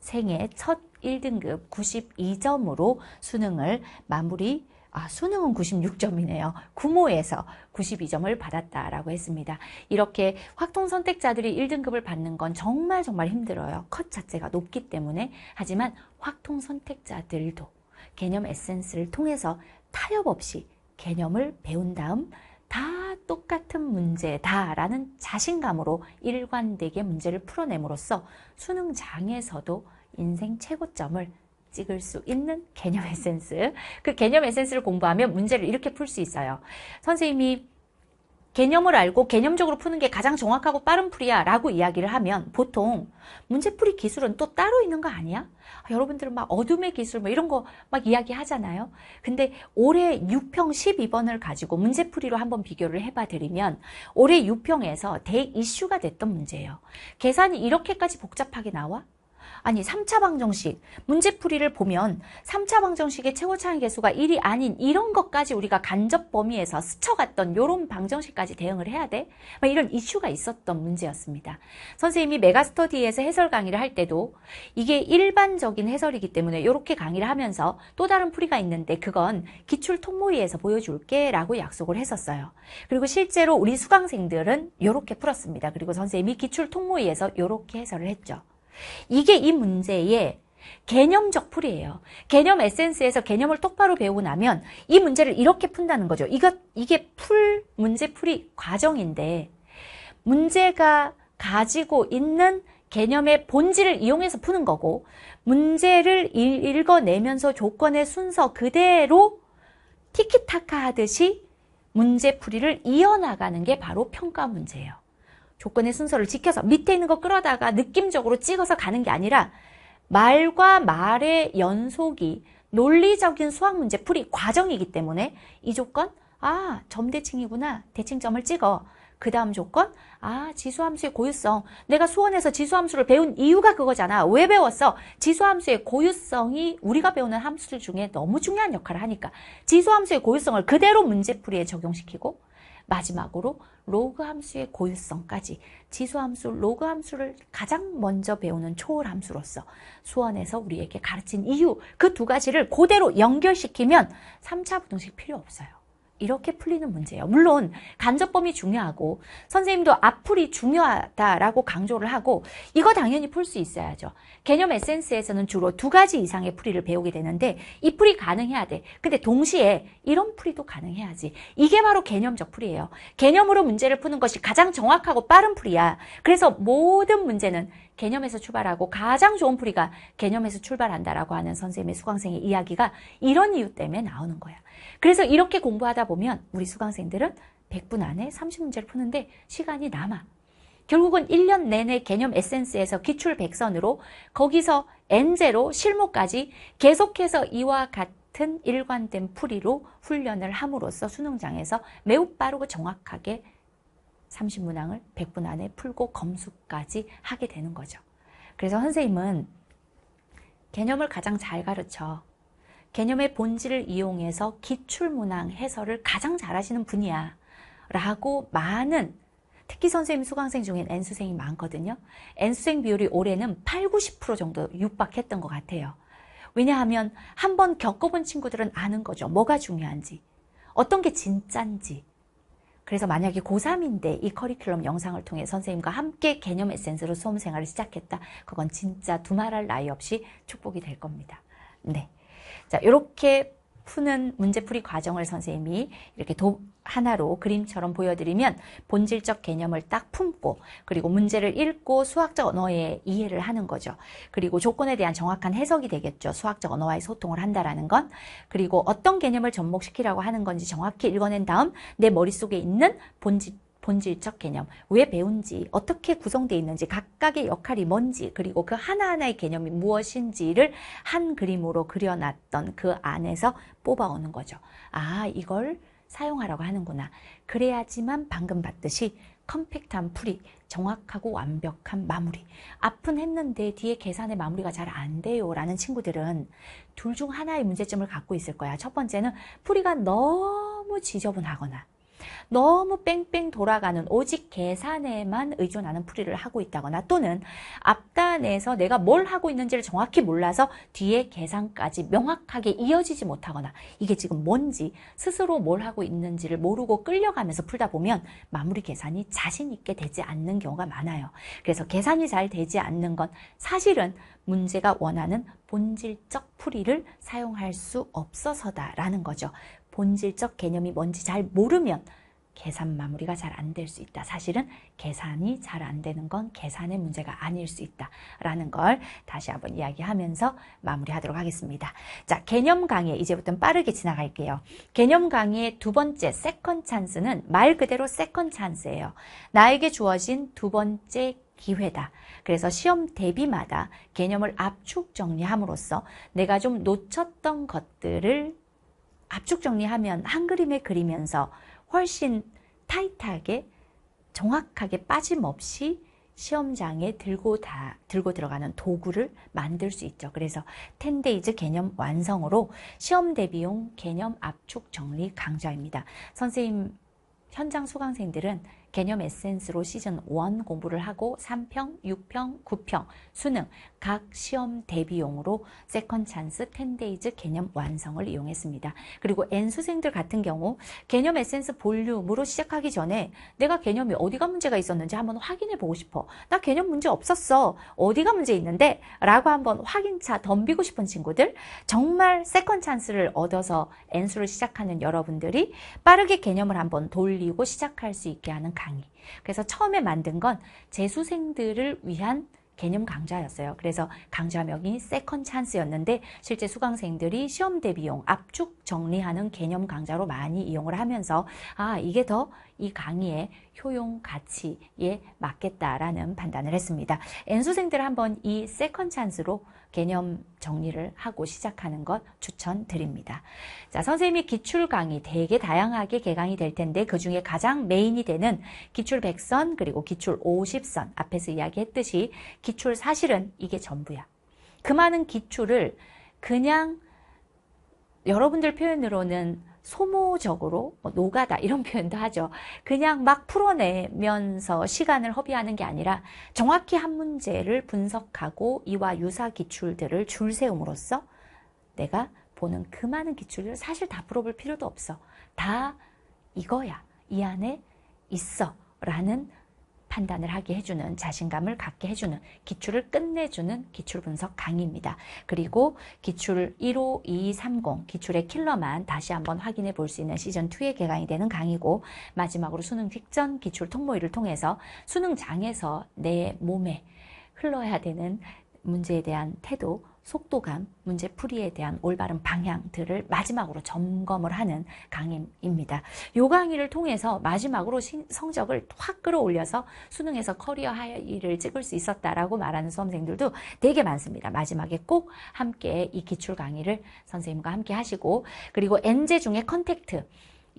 생애 첫 1등급 92점으로 수능을 마무리 아, 수능은 96점이네요. 구모에서 92점을 받았다라고 했습니다. 이렇게 확통 선택자들이 1등급을 받는 건 정말 정말 힘들어요. 컷 자체가 높기 때문에. 하지만 확통 선택자들도 개념 에센스를 통해서 타협 없이 개념을 배운 다음 다 똑같은 문제다라는 자신감으로 일관되게 문제를 풀어냄으로써 수능장에서도 인생 최고점을 찍을 수 있는 개념 에센스. 그 개념 에센스를 공부하면 문제를 이렇게 풀 수 있어요. 선생님이 개념을 알고 개념적으로 푸는 게 가장 정확하고 빠른 풀이야 라고 이야기를 하면 보통 문제풀이 기술은 또 따로 있는 거 아니야? 아, 여러분들은 막 어둠의 기술 뭐 이런 거 막 이야기 하잖아요. 근데 올해 6평 12번을 가지고 문제풀이로 한번 비교를 해봐 드리면 올해 6평에서 대이슈가 됐던 문제예요. 계산이 이렇게까지 복잡하게 나와? 아니 3차 방정식 문제풀이를 보면 3차 방정식의 최고 차항 개수가 1이 아닌 이런 것까지 우리가 간접 범위에서 스쳐갔던 요런 방정식까지 대응을 해야 돼? 이런 이슈가 있었던 문제였습니다. 선생님이 메가스터디에서 해설 강의를 할 때도 이게 일반적인 해설이기 때문에 이렇게 강의를 하면서 또 다른 풀이가 있는데 그건 기출 통모의에서 보여줄게 라고 약속을 했었어요. 그리고 실제로 우리 수강생들은 이렇게 풀었습니다. 그리고 선생님이 기출 통모의에서 이렇게 해설을 했죠. 이게 이 문제의 개념적 풀이에요. 개념 에센스에서 개념을 똑바로 배우고 나면 이 문제를 이렇게 푼다는 거죠. 이거, 이게 풀, 문제 풀이 과정인데 문제가 가지고 있는 개념의 본질을 이용해서 푸는 거고 문제를 읽어내면서 조건의 순서 그대로 티키타카 하듯이 문제풀이를 이어나가는 게 바로 평가 문제예요. 조건의 순서를 지켜서 밑에 있는 거 끌어다가 느낌적으로 찍어서 가는 게 아니라 말과 말의 연속이 논리적인 수학 문제 풀이 과정이기 때문에 이 조건 아 점대칭이구나 대칭점을 찍어 그 다음 조건 아 지수함수의 고유성 내가 수원에서 지수함수를 배운 이유가 그거잖아 왜 배웠어 지수함수의 고유성이 우리가 배우는 함수들 중에 너무 중요한 역할을 하니까 지수함수의 고유성을 그대로 문제풀이에 적용시키고 마지막으로 로그 함수의 고유성까지 지수 함수, 로그 함수를 가장 먼저 배우는 초월 함수로서 수원에서 우리에게 가르친 이유 그 두 가지를 그대로 연결시키면 3차 부등식 필요 없어요. 이렇게 풀리는 문제예요. 물론 간접범이 중요하고 선생님도 악플이 중요하다라고 강조를 하고 이거 당연히 풀 수 있어야죠. 개념 에센스에서는 주로 두 가지 이상의 풀이를 배우게 되는데 이 풀이 가능해야 돼. 근데 동시에 이런 풀이도 가능해야지. 이게 바로 개념적 풀이에요. 개념으로 문제를 푸는 것이 가장 정확하고 빠른 풀이야. 그래서 모든 문제는 개념에서 출발하고 가장 좋은 풀이가 개념에서 출발한다라고 하는 선생님의 수강생의 이야기가 이런 이유 때문에 나오는 거야. 그래서 이렇게 공부하다 보면 우리 수강생들은 100분 안에 30문제를 푸는데 시간이 남아. 결국은 1년 내내 개념 에센스에서 기출 백선으로 거기서 N제로 실무까지 계속해서 이와 같은 일관된 풀이로 훈련을 함으로써 수능장에서 매우 빠르고 정확하게 30문항을 100분 안에 풀고 검수까지 하게 되는 거죠. 그래서 선생님은 개념을 가장 잘 가르쳐. 개념의 본질을 이용해서 기출문항 해설을 가장 잘하시는 분이야 라고 많은 특히 선생님 수강생 중엔 N수생이 많거든요. N수생 비율이 올해는 8, 0 90% 정도 육박했던 것 같아요. 왜냐하면 한번 겪어본 친구들은 아는 거죠. 뭐가 중요한지, 어떤 게 진짠지. 그래서 만약에 고3인데 이 커리큘럼 영상을 통해 선생님과 함께 개념 에센스로 수험생활을 시작했다. 그건 진짜 두말할 나위 없이 축복이 될 겁니다. 네. 자, 이렇게 푸는 문제풀이 과정을 선생님이 이렇게 도, 하나로 그림처럼 보여드리면 본질적 개념을 딱 품고 그리고 문제를 읽고 수학적 언어의 이해를 하는 거죠. 그리고 조건에 대한 정확한 해석이 되겠죠. 수학적 언어와의 소통을 한다라는 건 그리고 어떤 개념을 접목시키라고 하는 건지 정확히 읽어낸 다음 내 머릿속에 있는 본질 본질적 개념, 왜 배운지, 어떻게 구성되어 있는지, 각각의 역할이 뭔지, 그리고 그 하나하나의 개념이 무엇인지를 한 그림으로 그려놨던 그 안에서 뽑아오는 거죠. 아, 이걸 사용하라고 하는구나. 그래야지만 방금 봤듯이 컴팩트한 풀이, 정확하고 완벽한 마무리. 앞은 했는데 뒤에 계산의 마무리가 잘 안 돼요. 라는 친구들은 둘 중 하나의 문제점을 갖고 있을 거야. 첫 번째는 풀이가 너무 지저분하거나 너무 뺑뺑 돌아가는 오직 계산에만 의존하는 풀이를 하고 있다거나 또는 앞단에서 내가 뭘 하고 있는지를 정확히 몰라서 뒤에 계산까지 명확하게 이어지지 못하거나 이게 지금 뭔지 스스로 뭘 하고 있는지를 모르고 끌려가면서 풀다 보면 마무리 계산이 자신 있게 되지 않는 경우가 많아요. 그래서 계산이 잘 되지 않는 건 사실은 문제가 원하는 본질적 풀이를 사용할 수 없어서다라는 거죠. 본질적 개념이 뭔지 잘 모르면 계산 마무리가 잘 안 될 수 있다. 사실은 계산이 잘 안 되는 건 계산의 문제가 아닐 수 있다. 라는 걸 다시 한번 이야기하면서 마무리하도록 하겠습니다. 자, 개념 강의 이제부터 빠르게 지나갈게요. 개념 강의의 두 번째 세컨 찬스는 말 그대로 세컨 찬스예요. 나에게 주어진 두 번째 기회다. 그래서 시험 대비마다 개념을 압축 정리함으로써 내가 좀 놓쳤던 것들을 압축 정리하면 한 그림에 그리면서 훨씬 타이트하게 정확하게 빠짐없이 시험장에 들고 다 들고 들어가는 도구를 만들 수 있죠. 그래서 텐데이즈 개념 완성으로 시험 대비용 개념 압축 정리 강좌입니다. 선생님 현장 수강생들은 개념 에센스로 시즌 1 공부를 하고 3평, 6평, 9평, 수능 각 시험 대비용으로 세컨 찬스 10데이즈 개념 완성을 이용했습니다. 그리고 N수생들 같은 경우 개념 에센스 볼륨으로 시작하기 전에 내가 개념이 어디가 문제가 있었는지 한번 확인해 보고 싶어. 나 개념 문제 없었어. 어디가 문제 있는데? 라고 한번 확인차 덤비고 싶은 친구들 정말 세컨 찬스를 얻어서 N수를 시작하는 여러분들이 빠르게 개념을 한번 돌리고 시작할 수 있게 하는 강의. 그래서 처음에 만든 건 재수생들을 위한 개념 강좌였어요. 그래서 강좌명이 세컨 찬스였는데 실제 수강생들이 시험 대비용 압축 정리하는 개념 강좌로 많이 이용을 하면서 아 이게 더 이 강의의 효용 가치에 맞겠다라는 판단을 했습니다. N수생들 한번 이 세컨 찬스로 개념 정리를 하고 시작하는 것 추천드립니다. 자, 선생님이 기출 강의 되게 다양하게 개강이 될 텐데 그 중에 가장 메인이 되는 기출 100선 그리고 기출 50선 앞에서 이야기했듯이 기출 사실은 이게 전부야. 그 많은 기출을 그냥 여러분들 표현으로는 소모적으로 뭐 노가다 이런 (laughs) 표현도 하죠. 그냥 막 풀어내면서 시간을 허비하는 게 아니라 정확히 한 문제를 분석하고 이와 유사 기출들을 줄 세움으로써 내가 보는 그 많은 기출을 사실 다 풀어볼 필요도 없어. 다 이거야. 이 안에 있어. 라는 판단을 하게 해주는 자신감을 갖게 해주는 기출을 끝내주는 기출 분석 강의입니다. 그리고 기출 1호, 2, 30 기출의 킬러만 다시 한번 확인해 볼 수 있는 시즌2의 개강이 되는 강의고 마지막으로 수능 직전 기출 통모의를 통해서 수능장에서 내 몸에 흘러야 되는 문제에 대한 태도 속도감, 문제풀이에 대한 올바른 방향들을 마지막으로 점검을 하는 강의입니다. 이 강의를 통해서 마지막으로 성적을 확 끌어올려서 수능에서 커리어 하이를 찍을 수 있었다라고 말하는 수험생들도 되게 많습니다. 마지막에 꼭 함께 이 기출 강의를 선생님과 함께 하시고 그리고 N제 중에 컨택트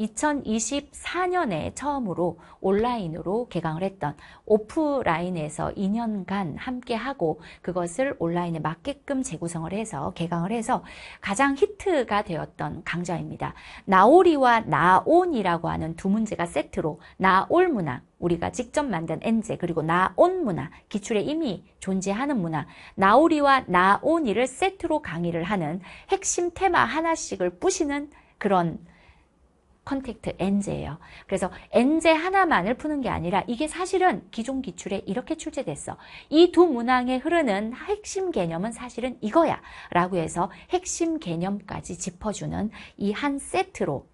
2024년에 처음으로 온라인으로 개강을 했던 오프라인에서 2년간 함께하고 그것을 온라인에 맞게끔 재구성을 해서 개강을 해서 가장 히트가 되었던 강좌입니다. 나오리와 나온이라고 하는 두 문제가 세트로 나올 문학 우리가 직접 만든 엔제 그리고 나온 문화 기출에 이미 존재하는 문화 나오리와 나온이를 세트로 강의를 하는 핵심 테마 하나씩을 뿌시는 그런 컨택트 엔제예요. 그래서 엔제 하나만을 푸는 게 아니라 이게 사실은 기존 기출에 이렇게 출제됐어. 이 두 문항에 흐르는 핵심 개념은 사실은 이거야 라고 해서 핵심 개념까지 짚어주는 이 한 세트로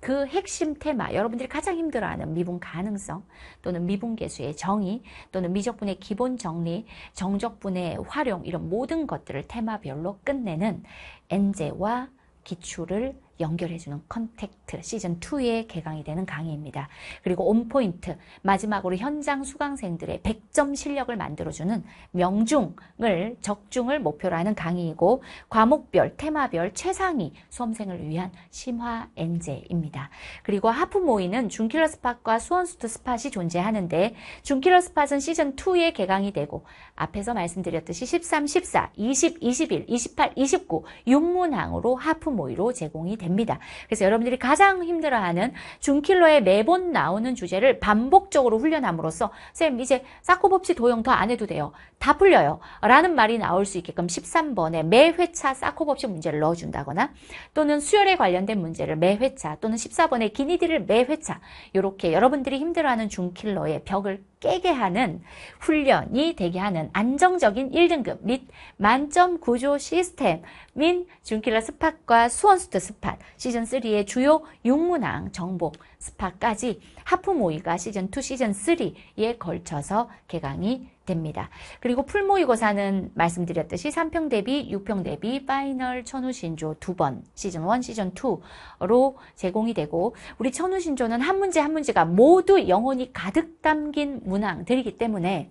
그 핵심 테마, 여러분들이 가장 힘들어하는 미분 가능성 또는 미분 계수의 정의 또는 미적분의 기본 정리, 정적분의 활용 이런 모든 것들을 테마별로 끝내는 엔제와 기출을 연결해주는 컨택트 시즌2에 개강이 되는 강의입니다. 그리고 온포인트 마지막으로 현장 수강생들의 100점 실력을 만들어주는 명중을 적중을 목표로 하는 강의이고 과목별 테마별 최상위 수험생을 위한 심화 엔제입니다. 그리고 하프 모의는 중킬러 스팟과 수원수트 스팟이 존재하는데 중킬러 스팟은 시즌2에 개강이 되고 앞에서 말씀드렸듯이 13, 14, 20, 21, 28, 29 6문항으로 하프 모의로 제공이 됩니다. 됩니다. 그래서 여러분들이 가장 힘들어하는 중킬러에 매번 나오는 주제를 반복적으로 훈련함으로써 쌤 이제 사코법칙 도형 더 안 해도 돼요. 다 풀려요. 라는 말이 나올 수 있게끔 13번에 매 회차 사코법칙 문제를 넣어준다거나 또는 수혈에 관련된 문제를 매 회차 또는 14번에 기니디를 매 회차 이렇게 여러분들이 힘들어하는 중킬러의 벽을 깨게 하는 훈련이 되게 하는 안정적인 1등급 및 만점 구조 시스템및 중킬러 스팟과 수원수트 스팟 스팟, 시즌3의 주요 6문항 정보, 스팟까지 하프 모의가 시즌2, 시즌3에 걸쳐서 개강이 됩니다. 그리고 풀모의고사는 말씀드렸듯이 3평 대비, 6평 대비, 파이널, 천우신조 두 번, 시즌1, 시즌2로 제공이 되고 우리 천우신조는 한 문제 한 문제가 모두 영혼이 가득 담긴 문항들이기 때문에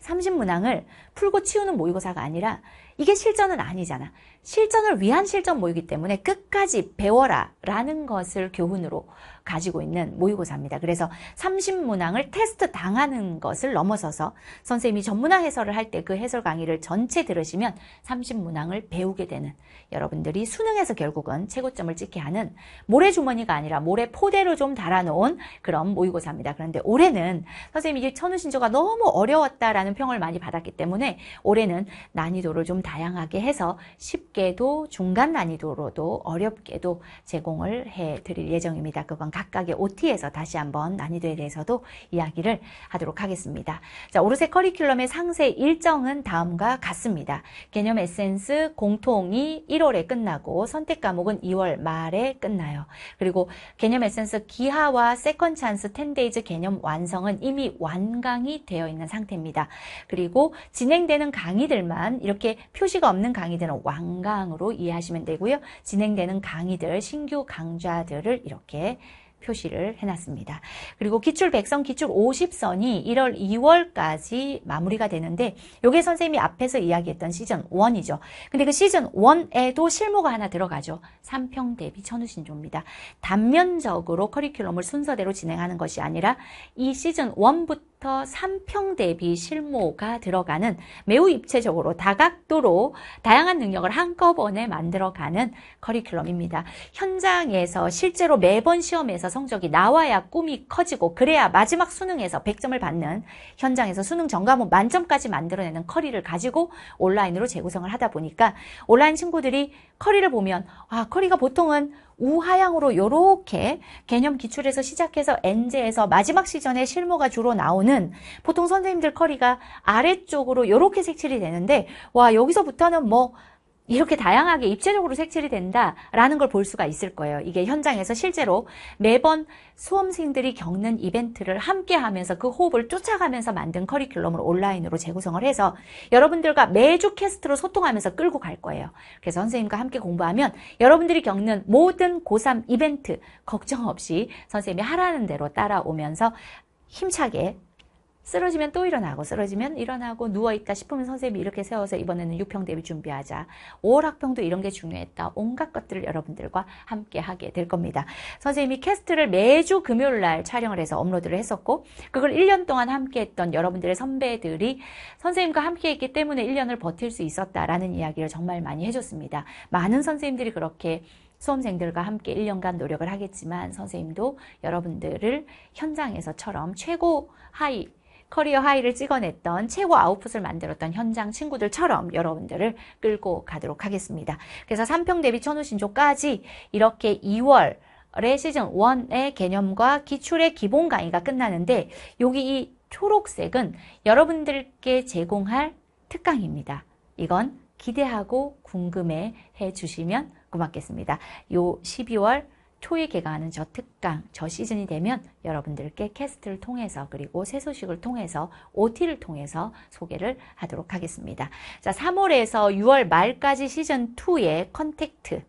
30문항을 풀고 치우는 모의고사가 아니라 이게 실전은 아니잖아. 실전을 위한 실전 모이기 때문에 끝까지 배워라 라는 것을 교훈으로 가지고 있는 모의고사입니다. 그래서 30문항을 테스트 당하는 것을 넘어서서 선생님이 전문화 해설을 할 때 그 해설 강의를 전체 들으시면 30문항을 배우게 되는 여러분들이 수능에서 결국은 최고점을 찍게 하는 모래주머니가 아니라 모래포대로 좀 달아놓은 그런 모의고사입니다. 그런데 올해는 선생님 이게 이 천우신조가 너무 어려웠다라는 평을 많이 받았기 때문에 올해는 난이도를 좀 다양하게 해서 쉽게도 중간 난이도로도 어렵게도 제공을 해드릴 예정입니다. 그건 각각의 OT에서 다시 한번 난이도에 대해서도 이야기를 하도록 하겠습니다. 자, 오르세 커리큘럼의 상세 일정은 다음과 같습니다. 개념 에센스 공통이 1월에 끝나고 선택 과목은 2월 말에 끝나요. 그리고 개념 에센스 기하와 세컨 찬스 10데이즈 개념 완성은 이미 완강이 되어 있는 상태입니다. 그리고 진행되는 강의들만 이렇게 표시가 없는 강의들은 완강으로 이해하시면 되고요. 진행되는 강의들, 신규 강좌들을 이렇게 표시를 해놨습니다. 그리고 기출 100선, 기출 50선이 1월, 2월까지 마무리가 되는데 요게 선생님이 앞에서 이야기했던 시즌 1이죠. 근데 그 시즌 1에도 실무가 하나 들어가죠. 3평 대비 천우신조입니다. 단면적으로 커리큘럼을 순서대로 진행하는 것이 아니라 이 시즌 1부터 1평부터 3평 대비 실무가 들어가는 매우 입체적으로 다각도로 다양한 능력을 한꺼번에 만들어가는 커리큘럼입니다. 현장에서 실제로 매번 시험에서 성적이 나와야 꿈이 커지고 그래야 마지막 수능에서 100점을 받는 현장에서 수능 전과목 만점까지 만들어내는 커리를 가지고 온라인으로 재구성을 하다 보니까 온라인 친구들이 커리를 보면 아 커리가 보통은 우하향으로 요렇게 개념 기출에서 시작해서 엔제에서 마지막 시전에 실무가 주로 나오는 보통 선생님들 커리가 아래쪽으로 요렇게 색칠이 되는데 와 여기서부터는 뭐 이렇게 다양하게 입체적으로 색칠이 된다라는 걸 볼 수가 있을 거예요. 이게 현장에서 실제로 매번 수험생들이 겪는 이벤트를 함께 하면서 그 호흡을 쫓아가면서 만든 커리큘럼을 온라인으로 재구성을 해서 여러분들과 매주 캐스트로 소통하면서 끌고 갈 거예요. 그래서 선생님과 함께 공부하면 여러분들이 겪는 모든 고3 이벤트 걱정 없이 선생님이 하라는 대로 따라오면서 힘차게 쓰러지면 또 일어나고 쓰러지면 일어나고 누워있다 싶으면 선생님이 이렇게 세워서 이번에는 6평 대비 준비하자. 5월 학평도 이런 게 중요했다. 온갖 것들을 여러분들과 함께 하게 될 겁니다. 선생님이 캐스트를 매주 금요일 날 촬영을 해서 업로드를 했었고 그걸 1년 동안 함께 했던 여러분들의 선배들이 선생님과 함께 했기 때문에 1년을 버틸 수 있었다라는 이야기를 정말 많이 해줬습니다. 많은 선생님들이 그렇게 수험생들과 함께 1년간 노력을 하겠지만 선생님도 여러분들을 현장에서처럼 최고 하이 커리어 하이를 찍어냈던 최고 아웃풋을 만들었던 현장 친구들처럼 여러분들을 끌고 가도록 하겠습니다. 그래서 3평 대비 천우신조까지 이렇게 2월 의 시즌 1의 개념과 기출의 기본 강의가 끝나는데 여기 이 초록색은 여러분들께 제공할 특강입니다. 이건 기대하고 궁금해 해주시면 고맙겠습니다. 요 12월 초이 개가하는 저 특강, 저 시즌이 되면 여러분들께 캐스트를 통해서 그리고 새 소식을 통해서 OT를 통해서 소개를 하도록 하겠습니다. 자, 3월에서 6월 말까지 시즌2의 컨택트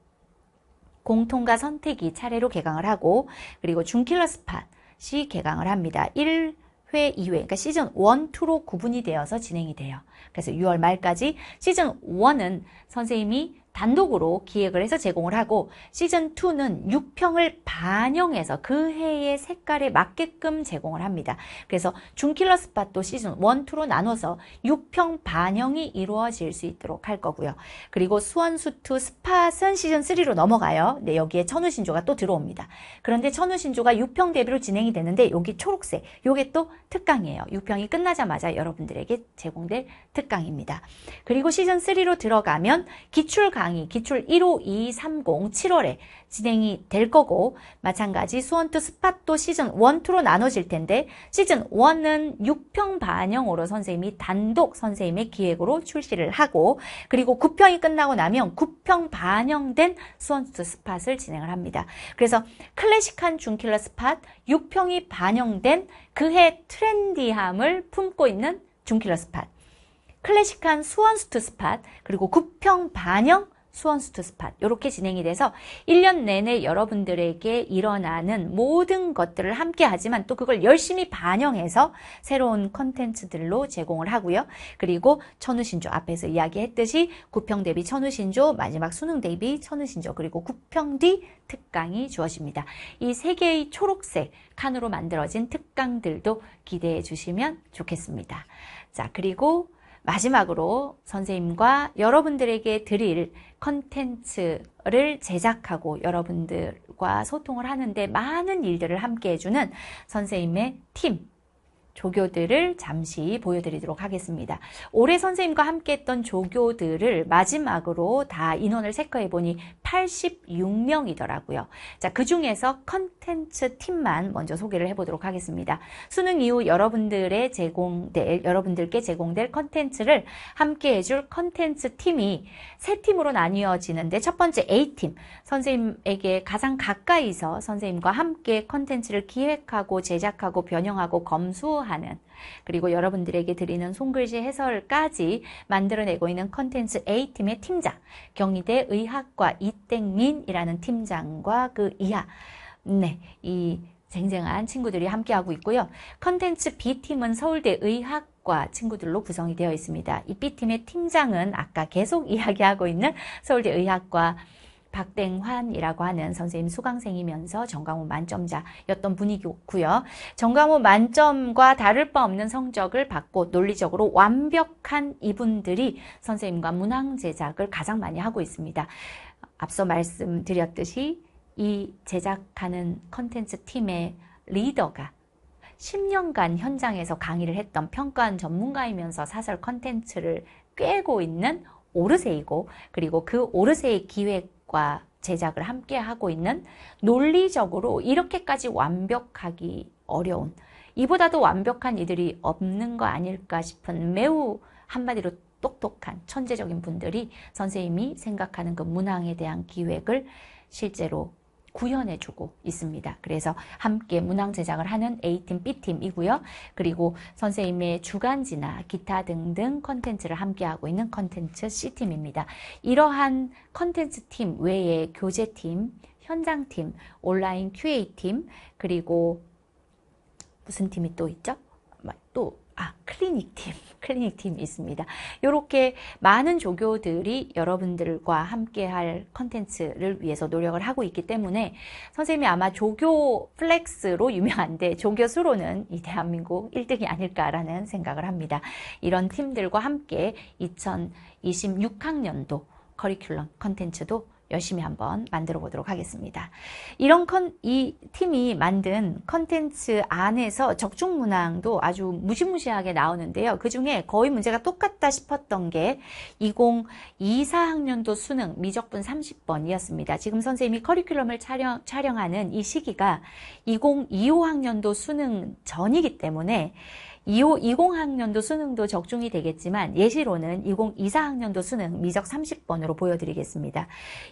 공통과 선택이 차례로 개강을 하고 그리고 중킬러 스팟시 개강을 합니다. 1 회, 2회, 그러니까 시즌 1, 2로 구분이 되어서 진행이 돼요. 그래서 6월 말까지 시즌 1은 선생님이 단독으로 기획을 해서 제공을 하고 시즌2는 6평을 반영해서 그 해의 색깔에 맞게끔 제공을 합니다. 그래서 중킬러 스팟도 시즌 1, 2로 나눠서 6평 반영이 이루어질 수 있도록 할 거고요. 그리고 수원수투 스팟은 시즌3로 넘어가요. 네, 여기에 천우신조가 또 들어옵니다. 그런데 천우신조가 6평 대비로 진행이 되는데 여기 초록색, 요게 또 특강이에요. 6평이 끝나자마자 여러분들에게 제공될 특강입니다. 그리고 시즌3로 들어가면 기출강 의 강의 기출 1호 2 30 7월에 진행이 될 거고 마찬가지 수원투 스팟도 시즌 1, 2로 나눠질 텐데 시즌 1은 6평 반영으로 선생님이 단독 선생님의 기획으로 출시를 하고 그리고 9평이 끝나고 나면 9평 반영된 수원투 스팟을 진행을 합니다. 그래서 클래식한 중킬러 스팟 6평이 반영된 그해 트렌디함을 품고 있는 중킬러 스팟 클래식한 수원스투 스팟, 그리고 9평 반영 수원스투 스팟 이렇게 진행이 돼서 1년 내내 여러분들에게 일어나는 모든 것들을 함께 하지만 또 그걸 열심히 반영해서 새로운 컨텐츠들로 제공을 하고요. 그리고 천우신조 앞에서 이야기했듯이 구평 대비 천우신조 마지막 수능 대비 천우신조 그리고 구평 뒤 특강이 주어집니다. 이 세 개의 초록색 칸으로 만들어진 특강들도 기대해 주시면 좋겠습니다. 자 그리고 마지막으로 선생님과 여러분들에게 드릴 컨텐츠를 제작하고 여러분들과 소통을 하는데 많은 일들을 함께 해주는 선생님의 팀, 조교들을 잠시 보여드리도록 하겠습니다. 올해 선생님과 함께 했던 조교들을 마지막으로 다 인원을 체크해보니 86명이더라고요. 자, 그 중에서 컨텐츠 팀만 먼저 소개를 해보도록 하겠습니다. 수능 이후 여러분들의 제공될, 여러분들께 제공될 컨텐츠를 함께 해줄 컨텐츠 팀이 세 팀으로 나뉘어지는데 첫 번째 A팀, 선생님에게 가장 가까이서 선생님과 함께 컨텐츠를 기획하고 제작하고 변형하고 검수 참고하는 그리고 여러분들에게 드리는 손글씨 해설까지 만들어내고 있는 컨텐츠 A팀의 팀장 경희대 의학과 이땡민이라는 팀장과 그 이하 네, 이 쟁쟁한 친구들이 함께하고 있고요. 컨텐츠 B팀은 서울대 의학 과 친구들로 구성이 되어 있습니다. 이 B팀의 팀장은 아까 계속 (laughs) 이야기하고 있는 서울대 의학과 박댕환이라고 하는 선생님 수강생이면서 정강호 만점자였던 분이고요. 정강호 만점과 다를 바 없는 성적을 받고 논리적으로 완벽한 이분들이 선생님과 문항 제작을 가장 많이 하고 있습니다. 앞서 말씀드렸듯이 이 제작하는 컨텐츠 팀의 리더가 10년간 현장에서 강의를 했던 평가한 전문가이면서 사설 컨텐츠를 꿰고 있는 오르세이고 그리고 그오르세의 기획 제작과 제작을 함께 하고 있는 논리적으로 이렇게까지 완벽하기 어려운 이보다도 완벽한 이들이 없는 거 아닐까 싶은 매우 한마디로 똑똑한 천재적인 분들이 선생님이 생각하는 그 문항에 대한 기획을 실제로 구현해주고 있습니다. 그래서 함께 문항 제작을 하는 A팀, B팀이고요. 그리고 선생님의 주간지나 기타 등등 컨텐츠를 함께하고 있는 컨텐츠 C팀입니다. 이러한 컨텐츠 팀 외에 교재팀, 현장팀, 온라인 QA팀, 그리고 무슨 팀이 또 있죠? 뭐, 또 아, 클리닉 팀, 클리닉 팀 있습니다. 이렇게 많은 조교들이 여러분들과 함께 할 컨텐츠를 위해서 노력을 하고 있기 때문에 선생님이 아마 조교 플렉스로 유명한데 조교 수로는 이 대한민국 1등이 아닐까라는 생각을 합니다. 이런 팀들과 함께 2026학년도 커리큘럼 컨텐츠도 열심히 한번 만들어 보도록 하겠습니다. 이런 컨, 이 팀이 만든 컨텐츠 안에서 적중 문항도 아주 무시무시하게 나오는데요. 그 중에 거의 문제가 똑같다 싶었던 게 2024학년도 수능 미적분 30번이었습니다. 지금 선생님이 커리큘럼을 촬영, 촬영하는 이 시기가 2025학년도 수능 전이기 때문에 이후 2 0학년도 수능도 적중이 되겠지만 예시로는 2024학년도 수능 미적 30번으로 보여드리겠습니다.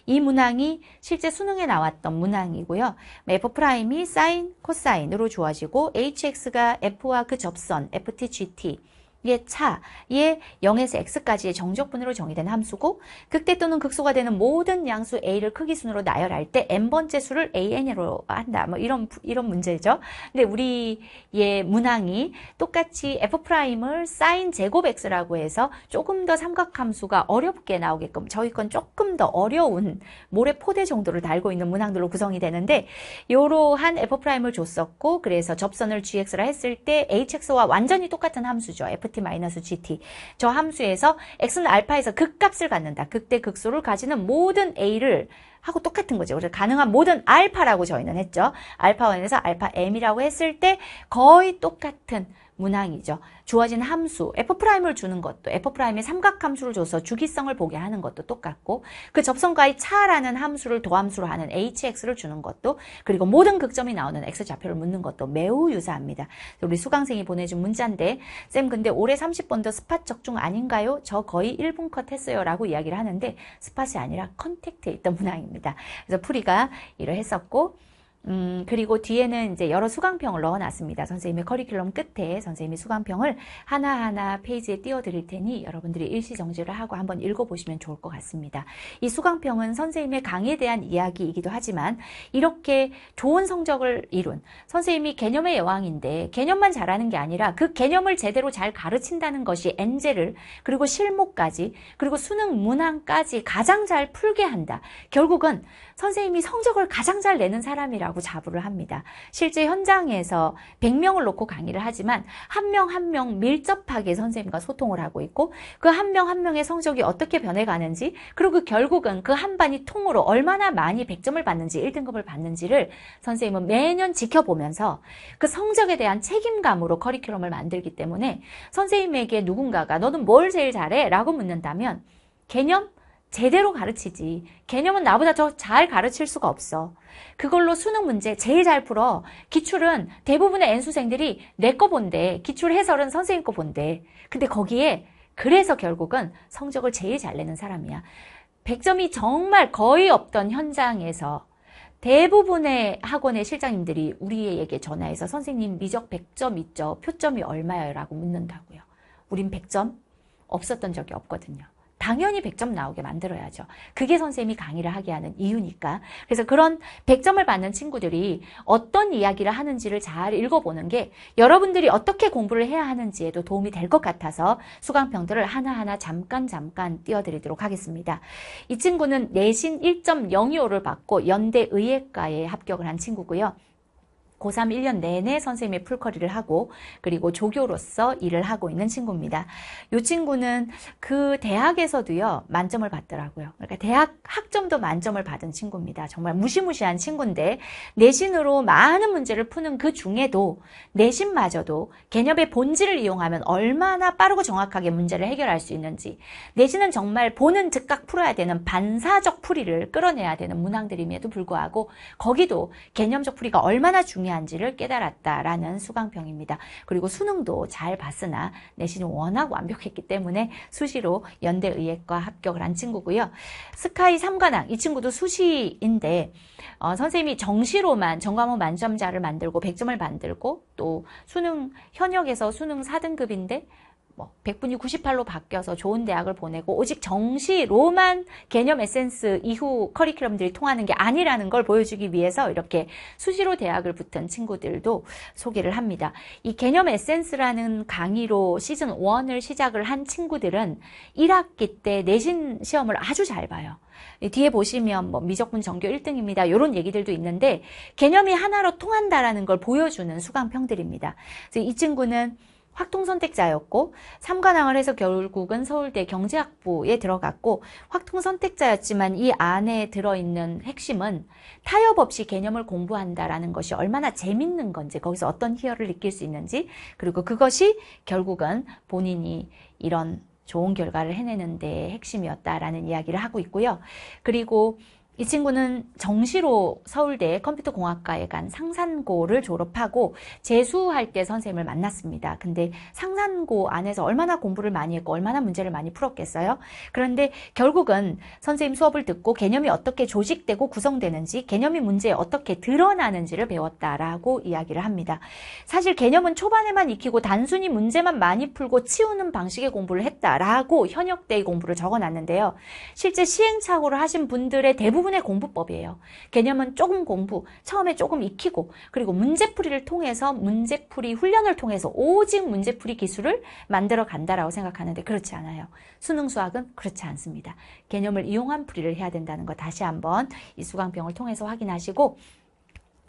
이 문항이 실제 수능에 나왔던 문항이고요. F'이 사인, 코사인으로 주어지고 hx가 f와 그 접선, ft, gt 의 차의 0에서 x까지의 정적분으로 정의된 함수고 극대 또는 극소가 되는 모든 양수 a를 크기 순으로 나열할 때 n번째 수를 an으로 한다. 뭐 이런 이런 문제죠. 근데 우리의 문항이 똑같이 f'을 사인 제곱 x라고 해서 조금 더 삼각함수가 어렵게 나오게끔 저희 건 조금 더 어려운 모래 포대 정도를 달고 있는 문항들로 구성이 되는데 이러한 f'을 줬었고 그래서 접선을 gx라 했을 때 hx와 완전히 똑같은 함수죠. f GT 마이너스 GT 저 함수에서 X는 알파에서 극값을 갖는다. 극대 극소를 가지는 모든 A를 하고 똑같은 거죠. 그래서 가능한 모든 알파라고 저희는 했죠. 알파 원에서 알파 M이라고 했을 때 거의 똑같은 문항이죠. 주어진 함수, F'을 주는 것도 F'의 삼각함수를 줘서 주기성을 보게 하는 것도 똑같고 그 접선과의 차라는 함수를 도함수로 하는 hx를 주는 것도 그리고 모든 극점이 나오는 x좌표를 묻는 것도 매우 유사합니다. 우리 수강생이 보내준 문자인데 쌤 근데 올해 30번도 스팟 적중 아닌가요? 저 거의 1분 컷 했어요 라고 이야기를 하는데 스팟이 아니라 컨택트에 있던 문항입니다. 그래서 풀이가 이를 했었고 음, 그리고 뒤에는 이제 여러 수강평을 넣어놨습니다. 선생님의 커리큘럼 끝에 선생님이 수강평을 하나하나 페이지에 띄워드릴 테니 여러분들이 일시정지를 하고 한번 읽어보시면 좋을 것 같습니다. 이 수강평은 선생님의 강의에 대한 이야기이기도 하지만 이렇게 좋은 성적을 이룬 선생님이 개념의 여왕인데 개념만 잘하는 게 아니라 그 개념을 제대로 잘 가르친다는 것이 엔젤을 그리고 실무까지 그리고 수능 문항까지 가장 잘 풀게 한다. 결국은 선생님이 성적을 가장 잘 내는 사람이라고 자부를 합니다. 실제 현장에서 100명을 놓고 강의를 하지만 한 명 한 명 밀접하게 선생님과 소통을 하고 있고 그 한 명한 한 명의 성적이 어떻게 변해가는지 그리고 그 결국은 그 한 반이 통으로 얼마나 많이 100점을 받는지 1등급을 받는지를 선생님은 매년 지켜보면서 그 성적에 대한 책임감으로 커리큘럼을 만들기 때문에 선생님에게 누군가가 너는 뭘 제일 잘해? 라고 묻는다면 개념? 제대로 가르치지. 개념은 나보다 더 잘 가르칠 수가 없어. 그걸로 수능 문제 제일 잘 풀어. 기출은 대부분의 N수생들이 내 거 본데, 기출 해설은 선생님 거 본데. 근데 거기에 그래서 결국은 성적을 제일 잘 내는 사람이야. 100점이 정말 거의 없던 현장에서 대부분의 학원의 실장님들이 우리에게 전화해서 선생님 미적 100점 있죠? 표점이 얼마예요? 라고 묻는다고요. 우린 100점 없었던 적이 없거든요. 당연히 100점 나오게 만들어야죠. 그게 선생님이 강의를 하게 하는 이유니까. 그래서 그런 100점을 받는 친구들이 어떤 이야기를 하는지를 잘 읽어보는 게 여러분들이 어떻게 공부를 해야 하는지에도 도움이 될 것 같아서 수강평들을 하나하나 잠깐 잠깐 띄워드리도록 하겠습니다. 이 친구는 내신 1.025를 받고 연대 의예과에 합격을 한 친구고요. 고3 1년 내내 선생님의 풀커리를 하고 그리고 조교로서 일을 하고 있는 친구입니다. 이 친구는 그 대학에서도요 만점을 받더라고요. 그러니까 대학 학점도 만점을 받은 친구입니다. 정말 무시무시한 친구인데 내신으로 많은 문제를 푸는 그 중에도 내신마저도 개념의 본질을 이용하면 얼마나 빠르고 정확하게 문제를 해결할 수 있는지 내신은 정말 보는 즉각 풀어야 되는 반사적 풀이를 끌어내야 되는 문항들임에도 불구하고 거기도 개념적 풀이가 얼마나 중요한 중요한지를 깨달았다라는 수강평입니다. 그리고 수능도 잘 봤으나 내신이 워낙 완벽했기 때문에 수시로 연대의예과 합격을 한 친구고요. 스카이 3관왕 이 친구도 수시인데 어, 선생님이 정시로만 전과목 만점자를 만들고 100점을 만들고 또 수능 현역에서 수능 4등급인데 뭐 백분위 98로 바뀌어서 좋은 대학을 보내고 오직 정시로만 개념 에센스 이후 커리큘럼들이 통하는 게 아니라는 걸 보여주기 위해서 이렇게 수시로 대학을 붙은 친구들도 소개를 합니다. 이 개념 에센스라는 강의로 시즌 1을 시작을 한 친구들은 1학기 때 내신 시험을 아주 잘 봐요. 뒤에 보시면 뭐 미적분 전교 1등입니다. 이런 얘기들도 있는데 개념이 하나로 통한다라는 걸 보여주는 수강평들입니다. 이 친구는 확통 선택자였고 삼관왕을 해서 결국은 서울대 경제학부에 들어갔고 확통 선택자였지만 이 안에 들어있는 핵심은 타협 없이 개념을 공부한다라는 것이 얼마나 재밌는 건지 거기서 어떤 희열을 느낄 수 있는지 그리고 그것이 결국은 본인이 이런 좋은 결과를 해내는 데 핵심이었다라는 이야기를 하고 있고요. 그리고 이 친구는 정시로 서울대 컴퓨터공학과에 간 상산고를 졸업하고 재수할 때 선생님을 만났습니다. 근데 상산고 안에서 얼마나 공부를 많이 했고 얼마나 문제를 많이 풀었겠어요? 그런데 결국은 선생님 수업을 듣고 개념이 어떻게 조직되고 구성되는지 개념이 문제에 어떻게 드러나는지를 배웠다라고 이야기를 합니다. 사실 개념은 초반에만 익히고 단순히 문제만 많이 풀고 치우는 방식의 공부를 했다라고 현역대의 공부를 적어놨는데요. 실제 시행착오를 하신 분들의 대부분 대부분의 공부법이에요. 개념은 조금 공부, 처음에 조금 익히고 그리고 문제풀이를 통해서 문제풀이 훈련을 통해서 오직 문제풀이 기술을 만들어 간다라고 생각하는데 그렇지 않아요. 수능 수학은 그렇지 않습니다. 개념을 이용한 풀이를 해야 된다는 거 다시 한번 이 수강병을 통해서 확인하시고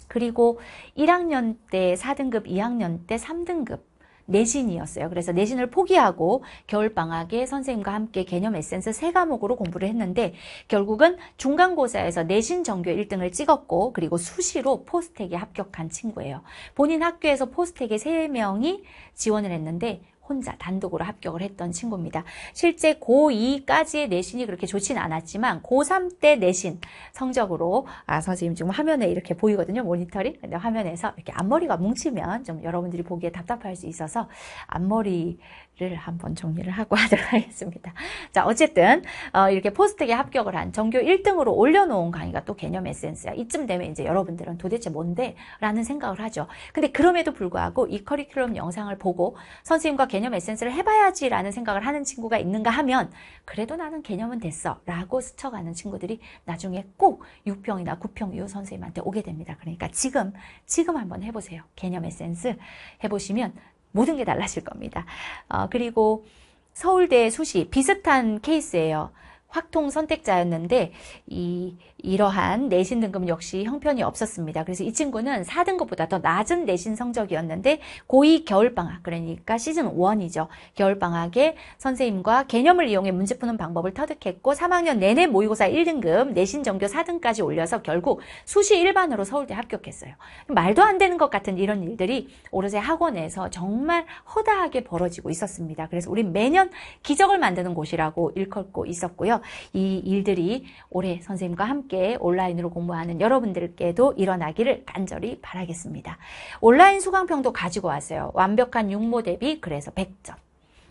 그리고 1학년 때 4등급, 2학년 때 3등급 내신이었어요. 그래서 내신을 포기하고 겨울방학에 선생님과 함께 개념 에센스 세과목으로 공부를 했는데 결국은 중간고사에서 내신 전교 1등을 찍었고 그리고 수시로 포스텍에 합격한 친구예요. 본인 학교에서 포스텍에 3명이 지원을 했는데 혼자 단독으로 합격을 했던 친구입니다. 실제 고2까지의 내신이 그렇게 좋진 않았지만 고3 때 내신 성적으로 아 선생님 지금 화면에 이렇게 보이거든요. 모니터링. 근데 화면에서 이렇게 앞머리가 뭉치면 좀 여러분들이 보기에 답답할 수 있어서 앞머리 를 한번 정리를 하고 (laughs) 하도록 하겠습니다. 자, 어쨌든 어, 이렇게 포스트에 합격을 한 전교 1등으로 올려놓은 강의가 또 개념 에센스야. 이쯤 되면 이제 여러분들은 도대체 뭔데? 라는 생각을 하죠. 근데 그럼에도 불구하고 이 커리큘럼 영상을 보고 선생님과 개념 에센스를 해봐야지 라는 생각을 하는 친구가 있는가 하면 그래도 나는 개념은 됐어 라고 스쳐가는 친구들이 나중에 꼭 6평이나 9평 이후 선생님한테 오게 됩니다. 그러니까 지금, 지금 한번 해보세요. 개념 에센스 해보시면 모든 게 달라질 겁니다. 어, 그리고 서울대 수시 비슷한 케이스예요. 확통 선택자였는데 이 이러한 내신 등급 역시 형편이 없었습니다. 그래서 이 친구는 4등급보다 더 낮은 내신 성적이었는데 고2 겨울방학 그러니까 시즌 1이죠. 겨울방학에 선생님과 개념을 이용해 문제 푸는 방법을 터득했고 3학년 내내 모의고사 1등급 내신 전교 4등까지 올려서 결국 수시 일반으로 서울대 합격했어요. 말도 안 되는 것 같은 이런 일들이 오르세 학원에서 정말 허다하게 벌어지고 있었습니다. 그래서 우리 매년 기적을 만드는 곳이라고 일컫고 있었고요. 있고요. 이 일들이 올해 선생님과 함께 온라인으로 공부하는 여러분들께도 일어나기를 간절히 바라겠습니다. 온라인 수강평도 가지고 왔어요. 완벽한 육모 대비 그래서 100점.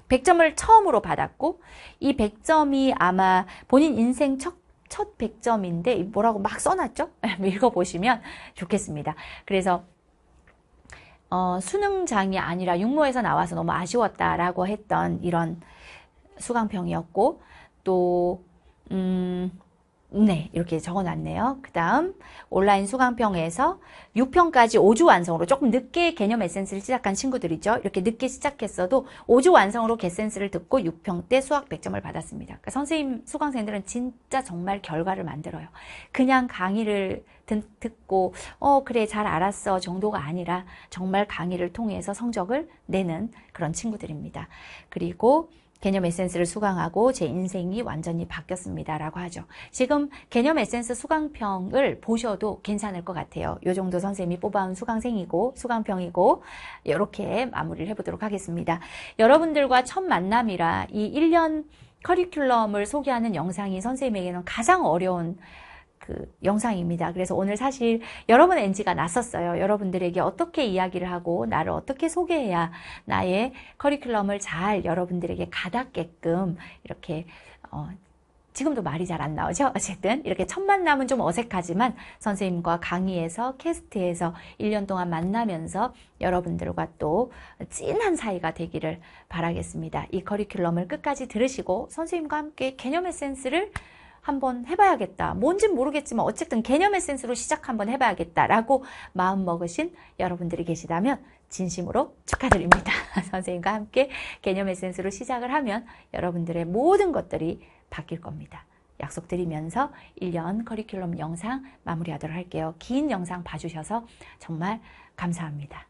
100점을 처음으로 받았고 이 100점이 아마 본인 인생 첫, 첫 100점인데 뭐라고 막 써놨죠? (laughs) 뭐 읽어보시면 좋겠습니다. 그래서 어, 수능장이 아니라 육모에서 나와서 너무 아쉬웠다라고 했던 이런 수강평이었고 또, 음, 네, 이렇게 적어놨네요. 그 다음 온라인 수강평에서 6평까지 5주 완성으로 조금 늦게 개념 에센스를 시작한 친구들이죠. 이렇게 늦게 시작했어도 5주 완성으로 개센스를 듣고 6평 때 수학 100점을 받았습니다. 그러니까 선생님, 수강생들은 진짜 정말 결과를 만들어요. 그냥 강의를 듣고 어 그래 잘 알았어 정도가 아니라 정말 강의를 통해서 성적을 내는 그런 친구들입니다. 그리고 개념 에센스를 수강하고 제 인생이 완전히 바뀌었습니다. 라고 하죠. 지금 개념 에센스 수강평을 보셔도 괜찮을 것 같아요. 요 정도 선생님이 뽑아온 수강생이고 수강평이고 이렇게 마무리를 해보도록 하겠습니다. 여러분들과 첫 만남이라 이 1년 커리큘럼을 소개하는 영상이 선생님에게는 가장 어려운 그 영상입니다. 그래서 오늘 사실 여러분 NG가 났었어요. 여러분들에게 어떻게 이야기를 하고 나를 어떻게 소개해야 나의 커리큘럼을 잘 여러분들에게 가닿게끔 이렇게 어, 지금도 말이 잘 안 나오죠? 어쨌든 이렇게 첫 만남은 좀 어색하지만 선생님과 강의에서 캐스트에서 1년 동안 만나면서 여러분들과 또 찐한 사이가 되기를 바라겠습니다. 이 커리큘럼을 끝까지 들으시고 선생님과 함께 개념 의센스를 한번 해봐야겠다. 뭔진 모르겠지만 어쨌든 개념의 센스로 시작 한번 해봐야겠다라고 마음 먹으신 여러분들이 계시다면 진심으로 축하드립니다. (laughs) 선생님과 함께 개념의 센스로 시작을 하면 여러분들의 모든 것들이 바뀔 겁니다. 약속드리면서 1년 커리큘럼 영상 마무리하도록 할게요. 긴 영상 봐주셔서 정말 감사합니다.